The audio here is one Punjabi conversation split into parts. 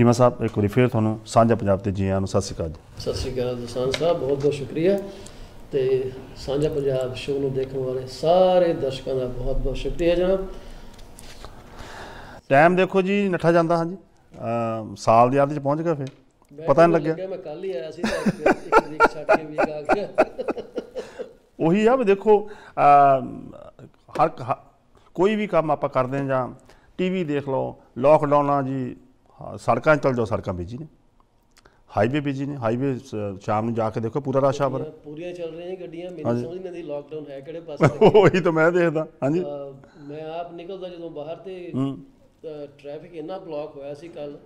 ਚੀਮਾ ਸਾਹਿਬ ਇੱਕ ਵਾਰੀ ਫੇਰ ਤੁਹਾਨੂੰ ਸਾਂਝਾ ਪੰਜਾਬ ਤੇ ਜੀ ਨੂੰ ਸਤਿ ਸ੍ਰੀ ਅਕਾਲ ਜੀ ਸਤਿ ਸ੍ਰੀ ਅਕਾਲ ਦਸਾਨ ਸਾਹਿਬ ਬਹੁਤ ਬਹੁਤ ਸ਼ੁਕਰੀਆ ਤੇ ਸਾਂਝਾ ਪੰਜਾਬ ਸ਼ੋਅ ਨੂੰ ਦੇਖਣ ਵਾਲੇ ਸਾਰੇ ਦਰਸ਼ਕਾਂ ਦਾ ਬਹੁਤ ਬਹੁਤ ਸ਼ੁਕਰੀਆ ਜਨਾਬ ਟਾਈਮ ਦੇਖੋ ਜੀ ਨੱਠਾ ਜਾਂਦਾ ਹਾਂ ਜੀ ਸਾਲ ਦੇ ਅੱਧ ਚ ਪਹੁੰਚ ਗਿਆ ਫੇਰ ਪਤਾ ਨਹੀਂ ਲੱਗਿਆ ਮੈਂ ਕੱਲ ਹੀ ਆਇਆ ਸੀ ਤਾਂ ਇੱਕ ਛੱਡ ਕੇ ਉਹੀ ਆ ਵੀ ਦੇਖੋ ਹਰ ਕੋਈ ਵੀ ਕੰਮ ਆਪਾਂ ਕਰਦੇ ਆ ਜਾਂ ਟੀਵੀ ਦੇਖ ਲਓ ਲਾਕਡਾਊਨ ਆ ਜੀ ਸੜਕਾਂ ਚਲ ਜਾਓ ਸੜਕਾਂ ਬੀਜੀ ਨੇ ਹਾਈਵੇ ਬੀਜੀ ਨੇ ਹਾਈਵੇ ਸ਼ਾਮ ਨੂੰ ਜਾ ਕੇ ਦੇਖੋ ਪੂਰਾ ਰਸ਼ ਪਰ ਪੂਰੀਆਂ ਚੱਲ ਰਹੀਆਂ ਗੱਡੀਆਂ ਮੇਰੇ ਸਮਝ ਨਹੀਂ ਆਉਂਦੀ ਲਾਕਡਾਊਨ ਹੈ ਕਿਹੜੇ ਪਾਸੇ ਉਹੀ ਤਾਂ ਮੈਂ ਦੇਖਦਾ ਹਾਂਜੀ ਮੈਂ ਆਪ ਨਿਕਲਦਾ ਜਦੋਂ ਬਾਹਰ ਤੇ ਟ੍ਰੈਫਿਕ ਇੰਨਾ ਬਲੌਕ ਹੋਇਆ ਸੀ ਕੱਲ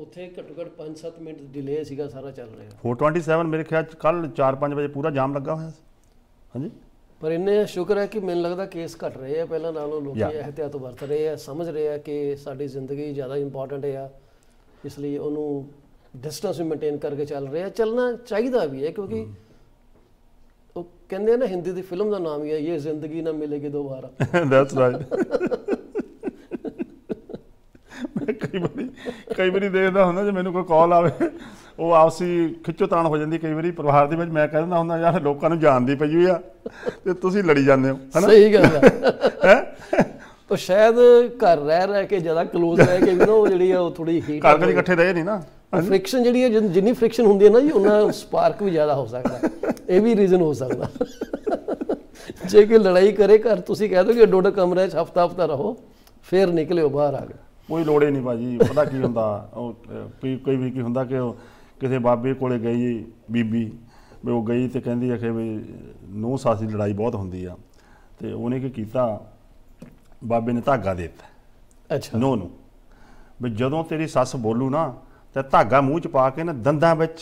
ਉੱਥੇ ਘੱਟੋ ਘੱਟ 5-7 ਮਿੰਟ ਡਿਲੇ ਸੀਗਾ ਸਾਰਾ ਚੱਲ ਰਿਹਾ 427 ਮੇਰੇ ਖਿਆਲ ਕੱਲ 4-5 ਵਜੇ ਪੂਰਾ ਜਾਮ ਲੱਗਾ ਹੋਇਆ ਸੀ ਹਾਂਜੀ ਪਰ ਇੰਨੇ ਸ਼ੁਕਰ ਹੈ ਕਿ ਮੈਨੂੰ ਲੱਗਦਾ ਕੇਸ ਘਟ ਰਹੇ ਆ ਪਹਿਲਾਂ ਨਾਲੋਂ ਲੋਕੀ ਇਹਤਿਆਤ ਵਰਤ ਰਹੇ ਆ ਸਮਝ ਰਹੇ ਆ ਕਿ ਸਾਡੀ ਜ਼ਿੰਦਗੀ ਜ਼ਿਆਦਾ ਇੰਪੋਰਟੈਂਟ ਹੈ ਇਸ ਲਈ ਉਹਨੂੰ ਡਿਸਟੈਂਸ ਵੀ ਮੇਨਟੇਨ ਕਰਕੇ ਚੱਲ ਰਹੇ ਆ ਚੱਲਣਾ ਚਾਹੀਦਾ ਵੀ ਹੈ ਕਿਉਂਕਿ ਉਹ ਕਹਿੰਦੇ ਆ ਨਾ ਹਿੰਦੀ ਦੀ ਫਿਲਮ ਦਾ ਨਾਮ ਹੀ ਹੈ ਇਹ ਜ਼ਿੰਦਗੀ ਨਾ ਮਿਲੇਗੀ ਦੁਬਾਰਾ ਦੈਟਸ ਰਾਈਟ ਮੈਂ ਕਈ ਵਾਰੀ ਕਈ ਵਾਰੀ ਦੇਖਦਾ ਹੁੰਦਾ ਜੇ ਮੈਨੂੰ ਕੋਈ ਕਾਲ ਆਵੇ ਉਹ ਆਪਸੀ ਖਿੱਚੋਤਾਣ ਹੋ ਜਾਂਦੀ ਕਈ ਵਾਰੀ ਪਰਿਵਾਰ ਦੇ ਵਿੱਚ ਮੈਂ ਕਹਿ ਦਿੰਦਾ ਹੁੰਦਾ ਯਾਰ ਲੋਕਾਂ ਨੂੰ ਜਾਣਦੀ ਪਈ ਹੋਈ ਆ ਤੇ ਤੁਸੀਂ ਲੜੀ ਜਾਂਦੇ ਹੋ ਹੈਨਾ ਸਹੀ ਗੱਲ ਹੈ ਤਾਂ ਸ਼ਾਇਦ ਘਰ ਰਹਿ ਰਹਿ ਕੇ ਜ਼ਿਆਦਾ ਕਲੋਜ਼ ਰਹਿ ਕੇ ਵੀ ਨਾ ਉਹ ਜਿਹੜੀ ਆ ਉਹ ਥੋੜੀ ਹੀਟ ਘਰ ਕਦੇ ਇਕੱਠੇ ਰਹੇ ਨਹੀਂ ਨਾ ਫ੍ਰਿਕਸ਼ਨ ਜਿਹੜੀ ਹੈ ਜਿੰਨੀ ਫ੍ਰਿਕਸ਼ਨ ਹੁੰਦੀ ਹੈ ਨਾ ਜੀ ਉਹਨਾਂ ਸਪਾਰਕ ਵੀ ਜ਼ਿਆਦਾ ਹੋ ਸਕਦਾ ਇਹ ਵੀ ਰੀਜ਼ਨ ਹੋ ਸਕਦਾ ਜੇ ਕੋਈ ਲੜਾਈ ਕਰੇ ਘਰ ਤੁਸੀਂ ਕਹਿ ਦੋਗੇ ਕਿ ਡੋਡਾ ਕਮਰੇ 'ਚ ਹਫਤਾ ਹਫਤਾ ਰਹੋ ਫੇਰ ਨਿਕਲਿਓ ਬਾਹਰ ਆ ਗਏ ਕੋਈ ਲੋੜੇ ਨਹੀਂ ਬਾਜੀ ਪਤਾ ਕੀ ਹੁੰਦਾ ਉਹ ਕੋਈ ਕੋਈ ਵੀ ਕੀ ਹੁੰਦਾ ਕਿ ਉਹ ਕਿਸੇ ਬਾਬੇ ਕੋਲੇ ਗਈ ਬੀਬੀ ਵੀ ਉਹ ਗਈ ਤੇ ਕਹਿੰਦੀ ਆ ਕਿ ਵੀ ਨੂੰ ਸੱਸ ਦੀ ਲੜਾਈ ਬਹੁਤ ਹੁੰਦੀ ਆ ਤੇ ਉਹਨੇ ਕੀ ਕੀਤਾ ਬਾਬੇ ਨੇ ਧਾਗਾ ਦਿੱਤਾ ਅੱਛਾ ਨੂੰ ਨੂੰ ਵੀ ਜਦੋਂ ਤੇਰੀ ਸੱਸ ਬੋਲੂ ਨਾ ਤੇ ਧਾਗਾ ਮੂੰਹ ਚ ਪਾ ਕੇ ਨਾ ਦੰਦਾਂ ਵਿੱਚ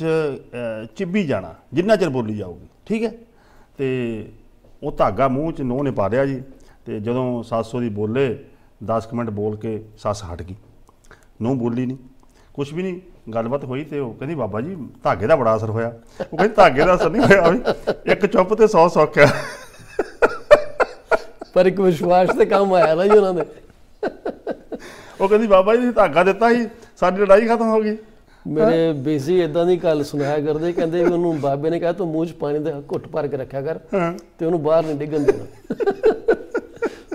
ਚਿੱਬੀ ਜਾਣਾ ਜਿੰਨਾ ਚਿਰ ਬੋਲੀ ਜਾਊਗੀ ਠੀਕ ਹੈ ਤੇ ਉਹ ਧਾਗਾ ਮੂੰਹ ਚ ਨੂੰ ਨੇ ਪਾ ਲਿਆ ਜੀ ਤੇ ਜਦੋਂ ਸੱਸ ਉਹਦੀ ਬੋਲੇ 10 ਮਿੰਟ ਬੋਲ ਕੇ ਸੱਸ ਹਟ ਗਈ ਨੂੰ ਬੋਲੀ ਨਹੀਂ ਕੁਝ ਵੀ ਨਹੀਂ ਗੱਲਬਾਤ ਹੋਈ ਤੇ ਉਹ ਕਹਿੰਦੀ ਬਾਬਾ ਜੀ ਧਾਗੇ ਦਾ ਬੜਾ ਅਸਰ ਹੋਇਆ ਉਹ ਕਹਿੰਦੀ ਧਾਗੇ ਦਾ ਅਸਰ ਨਹੀਂ ਹੋਇਆ ਵੀ ਇੱਕ ਚੁੱਪ ਤੇ 100 ਸੌਖ ਪਰ ਇੱਕ ਵਿਸ਼ਵਾਸ ਤੇ ਕੰਮ ਆਇਆ ਨਾ ਜੀ ਉਹਨਾਂ ਦੇ ਉਹ ਕਹਿੰਦੀ ਬਾਬਾ ਜੀ ਧਾਗਾ ਦਿੱਤਾ ਸੀ ਸਾਡੀ ਲੜਾਈ ਖਤਮ ਹੋ ਗਈ ਮੇਰੇ ਬੀਜੀ ਇਦਾਂ ਦੀ ਗੱਲ ਸੁਣਾਇਆ ਕਰਦੇ ਕਹਿੰਦੇ ਵੀ ਉਹਨੂੰ ਬਾਬੇ ਨੇ ਕਿਹਾ ਤੂੰ ਮੂੰਹ 'ਚ ਪਾਣੀ ਦਾ ਘੁੱਟ ਭਰ ਕੇ ਰੱਖਿਆ ਕਰ ਤੇ ਉਹਨੂੰ ਬਾਹਰ ਨਹੀਂ ਡਿੱਗਣ ਦੇਣਾ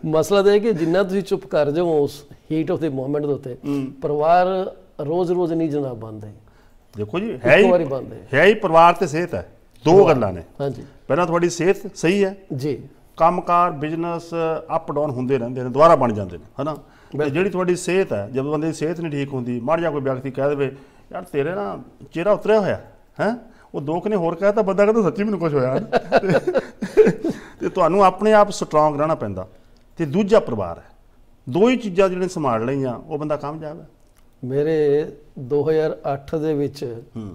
ਮਸਲਾ ਇਹ ਹੈ ਕਿ ਜਿੰਨਾ ਤੁਸੀਂ ਚੁੱਪ ਕਰ ਜਾਓ ਉਸ ਹੀਟ ਆਫ ਦ ਮੂਮੈਂਟ ਦੇ ਉੱਤੇ ਪਰਿਵਾਰ ਰੋਜ਼-ਰੋਜ਼ ਨਹੀਂ ਜਨਾਬ ਬੰਦੇ ਦੇਖੋ ਜੀ ਹੈ ਹੀ ਹੈ ਹੀ ਪਰਿਵਾਰ ਤੇ ਸਿਹਤ ਹੈ ਦੋ ਗੱਲਾਂ ਨੇ ਹਾਂਜੀ ਪਹਿਲਾਂ ਤੁਹਾਡੀ ਸਿਹਤ ਸਹੀ ਹੈ ਜੀ ਕੰਮਕਾਰ ਬਿਜ਼ਨਸ ਅਪ ਡਾਊਨ ਹੁੰਦੇ ਰਹਿੰਦੇ ਨੇ ਦੁਬਾਰਾ ਬਣ ਜਾਂਦੇ ਨੇ ਹਨਾ ਤੇ ਜਿਹੜੀ ਤੁਹਾਡੀ ਸਿਹਤ ਹੈ ਜਦੋਂ ਬੰਦੇ ਦੀ ਸਿਹਤ ਨਹੀਂ ਠੀਕ ਹੁੰਦੀ ਮਾੜ ਜਾ ਕੋਈ ਵਿਅਕਤੀ ਕਹਿ ਦੇਵੇ ਯਾਰ ਤੇਰੇ ਨਾ ਚਿਹਰਾ ਉਤਰਿਆ ਹੋਇਆ ਹੈ ਉਹ ਦੋਖ ਨੇ ਹੋਰ ਕਹਤਾ ਬੰਦਾ ਕਹਿੰਦਾ ਸੱਚੀ ਮੈਨੂੰ ਕੁਝ ਹੋਇਆ ਤੇ ਤੁਹਾਨੂੰ ਆਪਣੇ ਆਪ ਸਟਰੋਂਗ ਰਹਿਣਾ ਪੈਂਦਾ ਤੇ ਦੂਜਾ ਪਰਿਵਾਰ ਹੈ ਦੋ ਹੀ ਚੀਜ਼ਾਂ ਜਿਹੜੇ ਸੰਭਾਲ ਲਈਆਂ ਉਹ ਬੰਦਾ ਕਾਮਯਾਬ ਹੈ ਮੇਰੇ 2008 ਦੇ ਵਿੱਚ ਹੂੰ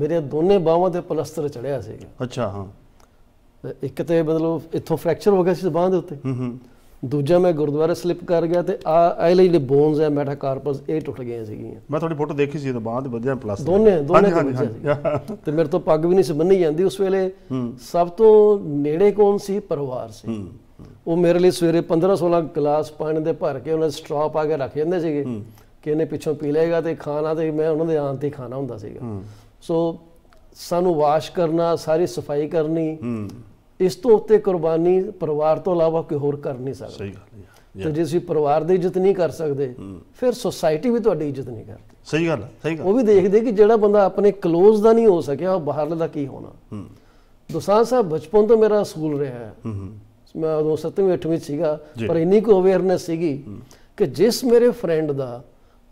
ਮੇਰੇ ਦੋਨੇ ਬਾਹਾਂ ਤੇ ਪਲਸਟਰ ਚੜਿਆ ਸੀਗਾ ਅੱਛਾ ਹਾਂ ਇੱਕ ਤੇ ਮਤਲਬ ਇੱਥੋਂ ਫ੍ਰੈਕਚਰ ਹੋ ਗਿਆ ਸੀ ਬਾਹਾਂ ਦੇ ਉੱਤੇ ਹੂੰ ਹੂੰ ਦੂਜਾ ਮੈਂ ਗੁਰਦੁਆਰੇ ਸਲਿਪ ਕਰ ਗਿਆ ਤੇ ਆ ਲਈ ਦੇ ਬੋਨਸ ਮੈਟਾ ਮੈਟਾਕਾਰਪਸ ਇਹ ਟੁੱਟ ਗਏ ਸੀਗੀਆਂ ਮੈਂ ਤੁਹਾਡੀ ਫੋਟੋ ਦੇਖੀ ਸੀ ਤੇ ਬਾਹਾਂ ਤੇ ਵੱਜਿਆ ਪਲਸਟਰ ਦੋਨੇ ਦੋਨੇ ਵਿੱਚ ਤੇ ਮੇਰੇ ਤੋਂ ਪੱਗ ਵੀ ਨਹੀਂ ਸੀ ਜਾਂਦੀ ਉਸ ਵੇਲੇ ਸਭ ਤੋਂ ਨੇੜੇ ਕੌਣ ਸੀ ਪਰਿਵਾਰ ਸੀ ਉਹ ਮੇਰੇ ਲਈ ਸਵੇਰੇ 15 16 ਗਲਾਸ ਪਾਣੀ ਦੇ ਭਰ ਕੇ ਉਹਨਾਂ ਸਟ੍ਰਾਪ ਆ ਕੇ ਰੱਖ ਜਾਂਦੇ ਸੀਗੇ ਕਿ ਇਹਨੇ ਪਿੱਛੋਂ ਪੀ ਲਏਗਾ ਤੇ ਖਾਣਾ ਤੇ ਮੈਂ ਉਹਨਾਂ ਦੇ ਆਣ ਤੇ ਖਾਣਾ ਹੁੰਦਾ ਸੀਗਾ ਸੋ ਸਾਨੂੰ ਵਾਸ਼ ਕਰਨਾ ਸਾਰੀ ਸਫਾਈ ਕਰਨੀ ਇਸ ਤੋਂ ਉੱਤੇ ਕੁਰਬਾਨੀ ਪਰਿਵਾਰ ਤੋਂ ਇਲਾਵਾ ਕੋਈ ਹੋਰ ਕਰ ਨਹੀਂ ਸਕਦਾ ਸਹੀ ਗੱਲ ਹੈ ਤੇ ਜੇ ਤੁਸੀਂ ਪਰਿਵਾਰ ਦੀ ਇੱਜ਼ਤ ਨਹੀਂ ਕਰ ਸਕਦੇ ਫਿਰ ਸੋਸਾਇਟੀ ਵੀ ਤੁਹਾਡੀ ਇੱਜ਼ਤ ਨਹੀਂ ਕਰਦੀ ਸਹੀ ਗੱਲ ਹੈ ਸਹੀ ਗੱਲ ਉਹ ਵੀ ਦੇਖਦੇ ਕਿ ਜਿਹੜਾ ਬੰਦਾ ਆਪਣੇ ক্লোਜ਼ ਦਾ ਨਹੀਂ ਹੋ ਸਕਿਆ ਉਹ ਬਾਹਰਲੇ ਦਾ ਕੀ ਹੋਣਾ ਦੁਸਾਨ ਸਾਹਿਬ ਬਚਪਨ ਤੋਂ ਮੇਰਾ ਸਕੂਲ ਰਿਹਾ ਹੈ ਮੈਂ ਉਦੋਂ 7ਵੀਂ 8ਵੀਂ ਸੀਗਾ ਪਰ ਇੰਨੀ ਕੋ ਅਵੇਅਰਨੈਸ ਸੀਗੀ ਕਿ ਜਿਸ ਮੇਰੇ ਫਰੈਂਡ ਦਾ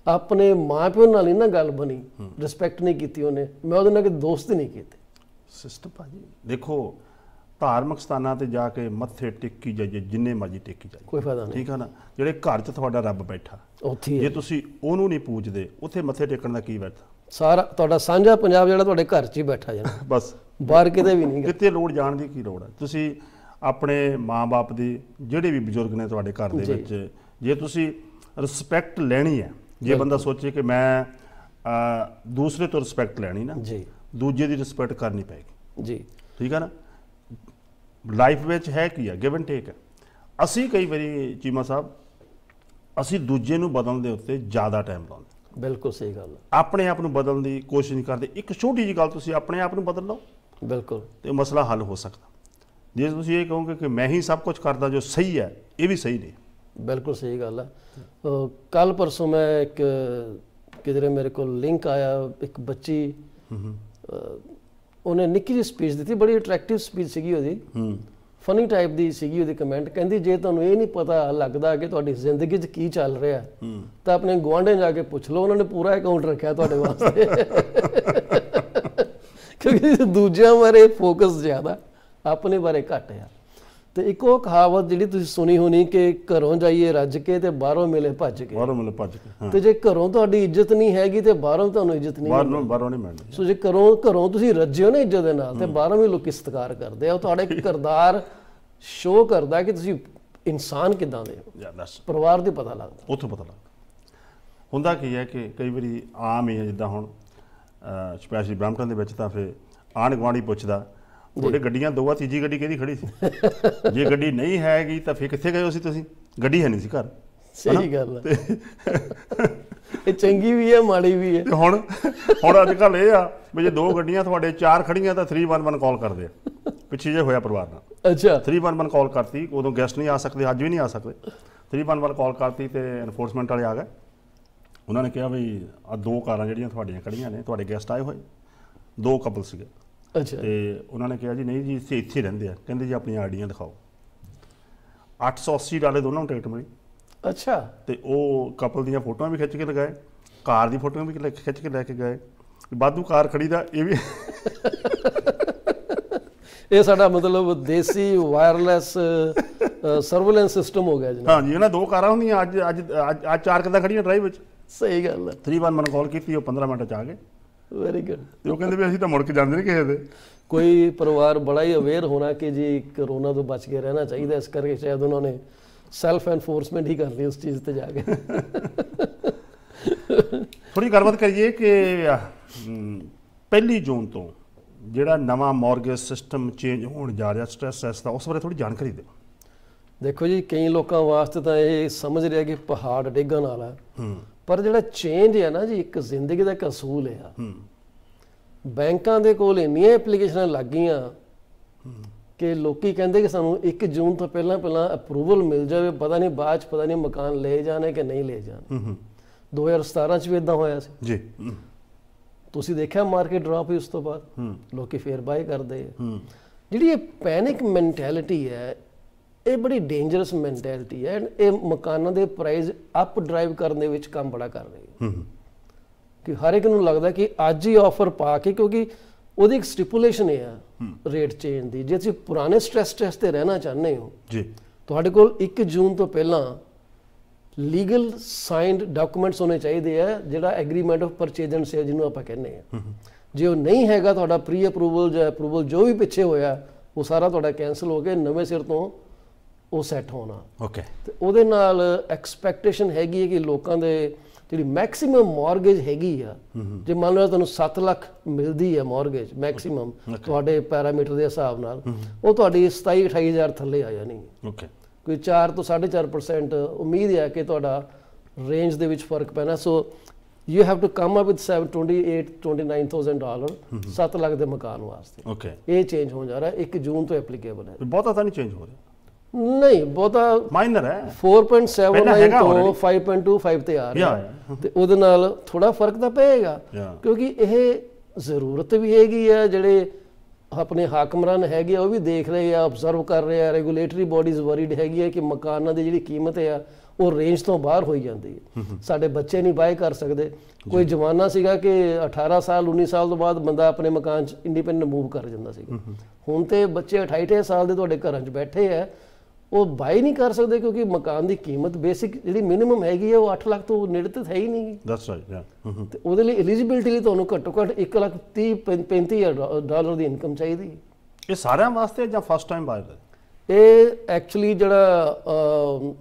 ਆਪਣੇ ਮਾਪਿਓ ਨਾਲ ਇਹਨਾਂ ਨਾ ਗੱਲ ਬਣੀ ਰਿਸਪੈਕਟ ਨਹੀਂ ਕੀਤੀ ਉਹਨੇ ਮੈਂ ਉਹਦੇ ਨਾਲ ਕਿ ਦੋਸਤ ਨਹੀਂ ਕੀਤੇ ਸਿਸਟ ਭਾਜੀ ਦੇਖੋ ਧਾਰਮਿਕ ਸਥਾਨਾਂ ਤੇ ਜਾ ਕੇ ਮੱਥੇ ਟੇਕੀ ਜਾਈਏ ਜਿੰਨੇ ਮਰਜ਼ੀ ਟੇਕੀ ਜਾਈਏ ਕੋਈ ਫਾਇਦਾ ਨਹੀਂ ਠੀਕ ਹੈ ਨਾ ਜਿਹੜੇ ਘਰ 'ਚ ਤੁਹਾਡਾ ਰੱਬ ਬੈਠਾ ਉੱਥੇ ਜੇ ਤੁਸੀਂ ਉਹਨੂੰ ਨਹੀਂ ਪੂਜਦੇ ਉੱਥੇ ਮੱਥੇ ਟੇਕਣ ਦਾ ਕੀ ਵਰਤ ਸਾਰਾ ਤੁਹਾਡਾ ਸਾਂਝਾ ਪੰਜਾਬ ਜਿਹੜਾ ਤੁਹਾਡੇ ਘਰ 'ਚ ਹੀ ਬੈਠਾ ਜਾਂਦਾ ਬਸ ਬਾਹਰ ਕਿਤੇ ਵੀ ਨਹੀਂ ਕਿਤੇ ਲੋੜ ਜਾਣ ਦੀ ਕੀ ਲੋੜ ਹੈ ਤੁਸੀਂ ਆਪਣੇ ਮਾਪੇ ਦੀ ਜਿਹੜੇ ਵੀ ਬਜ਼ੁਰਗ ਨੇ ਤੁਹਾਡੇ ਘਰ ਦੇ ਵਿੱਚ ਜੇ ਤੁਸੀਂ ਰਿਸਪੈਕਟ ਲੈਣੀ ਹੈ ਜੇ ਬੰਦਾ ਸੋਚੇ ਕਿ ਮੈਂ ਦੂਸਰੇ ਤੋਂ ਰਿਸਪੈਕਟ ਲੈਣੀ ਨਾ ਜੀ ਦੂਜੇ ਦੀ ਰਿਸਪੈਕਟ ਕਰਨੀ ਪੈਗੀ ਜੀ ਠੀਕ ਹੈ ਨਾ ਲਾਈਫ ਵਿੱਚ ਹੈ ਕੀ ਹੈ ਗਿਵ ਐਂਡ ਟੇਕ ਹੈ ਅਸੀਂ ਕਈ ਵਾਰੀ ਚੀਮਾ ਸਾਹਿਬ ਅਸੀਂ ਦੂਜੇ ਨੂੰ ਬਦਲਣ ਦੇ ਉੱਤੇ ਜ਼ਿਆਦਾ ਟਾਈਮ ਲਾਉਂਦੇ ਬਿਲਕੁਲ ਸਹੀ ਗੱਲ ਆਪਣੇ ਆਪ ਨੂੰ ਬਦਲਣ ਦੀ ਕੋਸ਼ਿਸ਼ ਨਹੀਂ ਕਰਦੇ ਇੱਕ ਛੋਟੀ ਜੀ ਗੱਲ ਤੁਸੀਂ ਆਪਣੇ ਆਪ ਨੂੰ ਬਦਲ ਲਓ ਬਿਲਕੁਲ ਤੇ ਮਸਲਾ ਹੱਲ ਹੋ ਸਕਦਾ ਜੇ ਤੁਸੀਂ ਇਹ ਕਹੋਗੇ ਕਿ ਮੈਂ ਹੀ ਸਭ ਕੁਝ ਕਰਦਾ ਜੋ ਸਹੀ ਹੈ ਇਹ ਵੀ ਸਹੀ ਨਹੀਂ ਬਿਲਕੁਲ ਸਹੀ ਗੱਲ ਆ ਕੱਲ ਪਰਸੋਂ ਮੈਂ ਇੱਕ ਕਿਧਰੇ ਮੇਰੇ ਕੋਲ ਲਿੰਕ ਆਇਆ ਇੱਕ ਬੱਚੀ ਉਹਨੇ ਨਿੱਕੀ ਜਿਹੀ ਸਪੀਚ ਦਿੱਤੀ ਬੜੀ ਅਟਰੈਕਟਿਵ ਸਪੀਚ ਸੀਗੀ ਉਹਦੀ ਫਨੀ ਟਾਈਪ ਦੀ ਸੀਗੀ ਉਹਦੀ ਕਮੈਂਟ ਕਹਿੰਦੀ ਜੇ ਤੁਹਾਨੂੰ ਇਹ ਨਹੀਂ ਪਤਾ ਲੱਗਦਾ ਕਿ ਤੁਹਾਡੀ ਜ਼ਿੰਦਗੀ 'ਚ ਕੀ ਚੱਲ ਰਿਹਾ ਤਾਂ ਆਪਣੇ ਗਵਾਂਢੇ ਜਾ ਕੇ ਪੁੱਛ ਲਓ ਉਹਨਾਂ ਨੇ ਪੂਰਾ ਅਕਾਊਂਟ ਰੱਖਿਆ ਤੁਹਾਡੇ ਵਾਸਤੇ ਕਿਉਂਕਿ ਦੂਜਿਆਂ ਬਾਰੇ ਫੋਕਸ ਜ਼ਿਆਦਾ ਆਪਣੇ ਬਾਰੇ ਘੱਟ ਆ ਤੇ ਇੱਕ ਉਹ ਕਹਾਵਤ ਜਿਹੜੀ ਤੁਸੀਂ ਸੁਣੀ ਹੋਣੀ ਕਿ ਘਰੋਂ ਜਾਈਏ ਰੱਜ ਕੇ ਤੇ ਬਾਹਰੋਂ ਮਿਲੇ ਭੱਜ ਕੇ ਬਾਹਰੋਂ ਮਿਲੇ ਭੱਜ ਕੇ ਤੇ ਜੇ ਘਰੋਂ ਤੁਹਾਡੀ ਇੱਜ਼ਤ ਨਹੀਂ ਹੈਗੀ ਤੇ ਬਾਹਰੋਂ ਤੁਹਾਨੂੰ ਇੱਜ਼ਤ ਨਹੀਂ ਬਾਹਰੋਂ ਬਾਹਰੋਂ ਨਹੀਂ ਮਿਲਦੀ ਸੋ ਜੇ ਘਰੋਂ ਘਰੋਂ ਤੁਸੀਂ ਰੱਜਿਓ ਨਾ ਇੱਜ਼ਤ ਦੇ ਨਾਲ ਤੇ ਬਾਹਰੋਂ ਵੀ ਲੋਕ ਇਸਤਕਾਰ ਕਰਦੇ ਆ ਉਹ ਤੁਹਾਡੇ ਕਰਦਾਰ ਸ਼ੋਅ ਕਰਦਾ ਕਿ ਤੁਸੀਂ ਇਨਸਾਨ ਕਿਦਾਂ ਦੇ ਹੋ ਬਸ ਪਰਿਵਾਰ ਦੇ ਪਤਾ ਲੱਗਦਾ ਉੱਥੋਂ ਪਤਾ ਲੱਗਦਾ ਹੁੰਦਾ ਕੀ ਹੈ ਕਿ ਕਈ ਵਾਰੀ ਆਮ ਹੀ ਹੈ ਜਿੱਦਾਂ ਹੁਣ ਸਪੈਸ਼ਲੀ ਬ੍ਰਾਹਮਣ ਦੇ ਵਿੱਚ ਤਾਂ ਫੇ ਆਣ ਗਵਾਂਢੀ ਪੁੱਛਦਾ ਤੁਹਾਡੇ ਗੱਡੀਆਂ ਦੋ ਆ ਤੀਜੀ ਗੱਡੀ ਕਿਹਦੀ ਖੜੀ ਸੀ ਜੇ ਗੱਡੀ ਨਹੀਂ ਹੈਗੀ ਤਾਂ ਫੇ ਕਿੱਥੇ ਗਏ ਹੋ ਸੀ ਤੁਸੀਂ ਗੱਡੀ ਹੈ ਨਹੀਂ ਸੀ ਘਰ ਸਹੀ ਗੱਲ ਹੈ ਇਹ ਚੰਗੀ ਵੀ ਹੈ ਮਾੜੀ ਵੀ ਹੈ ਤੇ ਹੁਣ ਹੁਣ ਅੱਜ ਕੱਲ ਇਹ ਆ ਵੀ ਜੇ ਦੋ ਗੱਡੀਆਂ ਤੁਹਾਡੇ ਚਾਰ ਖੜੀਆਂ ਤਾਂ 311 ਕਾਲ ਕਰਦੇ ਆ ਪਿੱਛੇ ਜੇ ਹੋਇਆ ਪਰਿਵਾਰ ਨਾਲ ਅੱਛਾ 311 ਕਾਲ ਕਰਤੀ ਉਦੋਂ ਗੈਸਟ ਨਹੀਂ ਆ ਸਕਦੇ ਅੱਜ ਵੀ ਨਹੀਂ ਆ ਸਕਦੇ 311 ਕਾਲ ਕਰਤੀ ਤੇ ਐਨਫੋਰਸਮੈਂਟ ਵਾਲੇ ਆ ਗਏ ਉਹਨਾਂ ਨੇ ਕਿਹਾ ਵੀ ਆ ਦੋ ਕਾਰਾਂ ਜਿਹੜੀਆਂ ਤੁਹਾਡੀਆਂ ਖੜੀਆਂ ਨੇ ਤੁਹਾਡੇ ਗੈਸਟ ਆਏ ਹੋਏ ਦੋ ਕਪਲ ਸੀਗੇ ਅੱਛਾ ਤੇ ਉਹਨਾਂ ਨੇ ਕਿਹਾ ਜੀ ਨਹੀਂ ਜੀ ਇੱਥੇ ਇੱਥੇ ਰਹਿੰਦੇ ਆ ਕਹਿੰਦੇ ਜੀ ਆਪਣੀਆਂ ਆਈਡੀਆਂ ਦਿਖਾਓ 880 ਡਾਲੇ ਦੋਨਾਂ ਨੂੰ ਟਿਕਟ ਮਿਲੀ ਅੱਛਾ ਤੇ ਉਹ ਕਪਲ ਦੀਆਂ ਫੋਟੋਆਂ ਵੀ ਖਿੱਚ ਕੇ ਲਗਾਏ ਕਾਰ ਦੀ ਫੋਟੋਆਂ ਵੀ ਖਿੱਚ ਕੇ ਲੈ ਕੇ ਗਏ ਬਾਦੂ ਕਾਰ ਖੜੀ ਦਾ ਇਹ ਵੀ ਇਹ ਸਾਡਾ ਮਤਲਬ ਦੇਸੀ ਵਾਇਰਲੈਸ ਸਰਵੇਲੈਂਸ ਸਿਸਟਮ ਹੋ ਗਿਆ ਜਨਾਬ ਹਾਂਜੀ ਇਹਨਾਂ ਦੋ ਕਾਰਾਂ ਹੁੰਦੀਆਂ ਅੱਜ ਅੱਜ ਅੱਜ ਚਾਰ ਕਿਦਾਂ ਖੜੀਆਂ ਡਰਾਈਵ ਵਿੱਚ ਸਹੀ ਗੱਲ ਹੈ 31 ਮਨ ਕਾਲ ਕੀਤੀ ਉਹ 15 ਮਿੰਟ ਚ ਆ ਗਏ ਵੈਰੀ ਗੁੱਡ ਉਹ ਕਹਿੰਦੇ ਵੀ ਅਸੀਂ ਤਾਂ ਮੁੜ ਕੇ ਜਾਂਦੇ ਨਹੀਂ ਕਿਸੇ ਦੇ ਕੋਈ ਪਰਿਵਾਰ ਬੜਾ ਹੀ ਅਵੇਅਰ ਹੋਣਾ ਕਿ ਜੀ ਕਰੋਨਾ ਤੋਂ ਬਚ ਕੇ ਰਹਿਣਾ ਚਾਹੀਦਾ ਇਸ ਕਰਕੇ ਸ਼ਾਇਦ ਉਹਨਾਂ ਨੇ ਸੈਲਫ ਐਨਫੋਰਸਮੈਂਟ ਹੀ ਕਰ ਲਈ ਉਸ ਚੀਜ਼ ਤੇ ਜਾ ਕੇ ਥੋੜੀ ਗੱਲਬਾਤ ਕਰੀਏ ਕਿ ਪਹਿਲੀ ਜੂਨ ਤੋਂ ਜਿਹੜਾ ਨਵਾਂ ਮਾਰਗੇਜ ਸਿਸਟਮ ਚੇਂਜ ਹੋਣ ਜਾ ਰਿਹਾ ਸਟ੍ਰੈਸ ਐਸ ਦਾ ਉਸ ਬਾਰੇ ਥੋੜੀ ਜਾਣਕਾਰੀ ਦਿਓ ਦੇਖੋ ਜੀ ਕਈ ਲੋਕਾਂ ਵਾਸਤੇ ਤਾਂ ਇਹ ਸਮਝ ਰਿਹਾ ਕਿ ਪਹਾੜ ਡੇਗਣ ਵਾਲਾ ਪਰ ਜਿਹੜਾ ਚੇਂਜ ਹੈ ਨਾ ਜੀ ਇੱਕ ਜ਼ਿੰਦਗੀ ਦਾ ਕਸੂਲ ਹੈ ਹਮ ਬੈਂਕਾਂ ਦੇ ਕੋਲ ਇੰਨੀਆਂ ਐਪਲੀਕੇਸ਼ਨਾਂ ਲੱਗ ਗਈਆਂ ਕਿ ਲੋਕੀ ਕਹਿੰਦੇ ਕਿ ਸਾਨੂੰ 1 ਜੂਨ ਤੋਂ ਪਹਿਲਾਂ ਪਹਿਲਾਂ ਅਪਰੂਵਲ ਮਿਲ ਜਾਵੇ ਪਤਾ ਨਹੀਂ ਬਾਅਦ ਚ ਪਤਾ ਨਹੀਂ ਮਕਾਨ ਲੈ ਜਾਣੇ ਕਿ ਨਹੀਂ ਲੈ ਜਾਣੇ ਹਮ 2017 ਚ ਵੀ ਇਦਾਂ ਹੋਇਆ ਸੀ ਜੀ ਤੁਸੀਂ ਦੇਖਿਆ ਮਾਰਕੀਟ ਡ੍ਰੌਪ ਹੀ ਉਸ ਤੋਂ ਬਾਅਦ ਲੋਕੀ ਫੇਰ ਬਾਏ ਕਰਦੇ ਹਮ ਜਿਹੜੀ ਇਹ ਪੈਨਿਕ ਮੈਂਟੈਲਿਟੀ ਹੈ ਇਹ ਬੜੀ ਡੇਂਜਰਸ ਮੈਂਟੈਲਿਟੀ ਹੈ ਐਂਡ ਇਹ ਮਕਾਨਾਂ ਦੇ ਪ੍ਰਾਈਸ ਅਪ ਡਰਾਈਵ ਕਰਨ ਦੇ ਵਿੱਚ ਕੰਮ ਬੜਾ ਕਰ ਰਹੀ ਹੈ ਕਿ ਹਰ ਇੱਕ ਨੂੰ ਲੱਗਦਾ ਕਿ ਅੱਜ ਹੀ ਆਫਰ ਪਾ ਕੇ ਕਿਉਂਕਿ ਉਹਦੀ ਇੱਕ ਸਟਿਪੂਲੇਸ਼ਨ ਹੈ ਰੇਟ ਚੇਂਜ ਦੀ ਜੇ ਤੁਸੀਂ ਪੁਰਾਣੇ ਸਟ੍ਰੈਸ ਟੈਸਟ ਤੇ ਰਹਿਣਾ ਚਾਹੁੰਦੇ ਹੋ ਜੀ ਤੁਹਾਡੇ ਕੋਲ 1 ਜੂਨ ਤੋਂ ਪਹਿਲਾਂ ਲੀਗਲ ਸਾਈਨਡ ਡਾਕੂਮੈਂਟਸ ਹੋਣੇ ਚਾਹੀਦੇ ਆ ਜਿਹੜਾ agreement of purchase and sale ਜਿਹਨੂੰ ਆਪਾਂ ਕਹਿੰਦੇ ਆ ਜੇ ਉਹ ਨਹੀਂ ਹੈਗਾ ਤੁਹਾਡਾ ਪ੍ਰੀ ਅਪਰੂਵਲ ਜਾਂ ਅਪਰੂਵਲ ਜੋ ਵੀ ਪਿੱਛੇ ਹੋਇਆ ਉਹ ਸਾਰਾ ਤੁਹਾਡਾ ਕੈਨਸਲ ਹੋ ਕੇ ਨਵੇਂ ਸਿਰ ਤੋਂ ਉਹ ਸੈੱਟ ਹੋਣਾ ਓਕੇ ਤੇ ਉਹਦੇ ਨਾਲ ਐਕਸਪੈਕਟੇਸ਼ਨ ਹੈਗੀ ਹੈ ਕਿ ਲੋਕਾਂ ਦੇ ਜਿਹੜੀ ਮੈਕਸਿਮਮ ਮਾਰਗੇਜ ਹੈਗੀ ਆ ਜੇ ਮੰਨ ਲਓ ਤੁਹਾਨੂੰ 7 ਲੱਖ ਮਿਲਦੀ ਹੈ ਮਾਰਗੇਜ ਮੈਕਸਿਮਮ ਤੁਹਾਡੇ ਪੈਰਾਮੀਟਰ ਦੇ ਹਿਸਾਬ ਨਾਲ ਉਹ ਤੁਹਾਡੀ 27 28000 ਥੱਲੇ ਆ ਜਾਣੀ ਓਕੇ ਕੋਈ 4 ਤੋਂ 4.5% ਉਮੀਦ ਹੈ ਕਿ ਤੁਹਾਡਾ ਰੇਂਜ ਦੇ ਵਿੱਚ ਫਰਕ ਪੈਣਾ so you have to come up with 728 29000 dollar 7 lakh ਦੇ ਮਕਾਨ ਵਾਸਤੇ ਓਕੇ ਇਹ ਚੇਂਜ ਹੋ ਜਾ ਰਿਹਾ 1 ਜੂਨ ਤੋਂ ਐਪਲੀਕੇਬਲ ਹੈ ਬਹੁਤਾ ਤਾਂ ਨਹੀਂ ਚੇਂਜ ਹੋ ਰਿਹਾ ਨਹੀਂ ਬਹੁਤਾ ਮਾਈਨਰ ਹੈ 4.79 ਤੋਂ 5.25 ਤੇ ਆ ਰਿਹਾ ਤੇ ਉਹਦੇ ਨਾਲ ਥੋੜਾ ਫਰਕ ਤਾਂ ਪਏਗਾ ਕਿਉਂਕਿ ਇਹ ਜ਼ਰੂਰਤ ਵੀ ਹੈਗੀ ਆ ਜਿਹੜੇ ਆਪਣੇ ਹਾਕਮਰਾਨ ਹੈਗੇ ਉਹ ਵੀ ਦੇਖ ਰਹੇ ਆ ਆਬਜ਼ਰਵ ਕਰ ਰਹੇ ਆ ਰੈਗੂਲੇਟਰੀ ਬਾਡੀਜ਼ ਵਰੀਡ ਹੈਗੀ ਆ ਕਿ ਮਕਾਨਾਂ ਦੀ ਜਿਹੜੀ ਕੀਮਤ ਆ ਉਹ ਰੇਂਜ ਤੋਂ ਬਾਹਰ ਹੋਈ ਜਾਂਦੀ ਹੈ ਸਾਡੇ ਬੱਚੇ ਨਹੀਂ ਬਾਏ ਕਰ ਸਕਦੇ ਕੋਈ ਜਵਾਨਾ ਸੀਗਾ ਕਿ 18 ਸਾਲ 19 ਸਾਲ ਤੋਂ ਬਾਅਦ ਬੰਦਾ ਆਪਣੇ ਮਕਾਨ 'ਚ ਇੰਡੀਪੈਂਡੈਂਟ ਮੂਵ ਕਰ ਜਾਂਦਾ ਸੀ ਹੁਣ ਤੇ ਬੱਚੇ 28 ਸਾਲ ਦੇ ਤੁਹਾਡੇ ਘਰਾਂ 'ਚ ਬੈਠੇ ਆ ਉਹ ਬਾਈ ਨਹੀਂ ਕਰ ਸਕਦੇ ਕਿਉਂਕਿ ਮਕਾਨ ਦੀ ਕੀਮਤ ਬੇਸਿਕ ਜਿਹੜੀ ਮਿਨਿਮਮ ਹੈਗੀ ਹੈ ਉਹ 8 ਲੱਖ ਤੋਂ ਨੇੜੇ ਤੇ ਹੈ ਹੀ ਨਹੀਂ ਦੈਟਸ ਰਾਈਟ ਹਾਂ ਤੇ ਉਹਦੇ ਲਈ ਐਲੀਜੀਬਿਲਟੀ ਲਈ ਤੁਹਾਨੂੰ ਘੱਟੋ ਘੱਟ 1 ਲੱਖ 30 35000 ਡਾਲਰ ਦੀ ਇਨਕਮ ਚਾਹੀਦੀ ਇਹ ਸਾਰਿਆਂ ਵਾਸਤੇ ਜਾਂ ਫਸਟ ਟਾਈਮ ਬਾਇਰ ਇਹ ਐਕਚੁਅਲੀ ਜਿਹੜਾ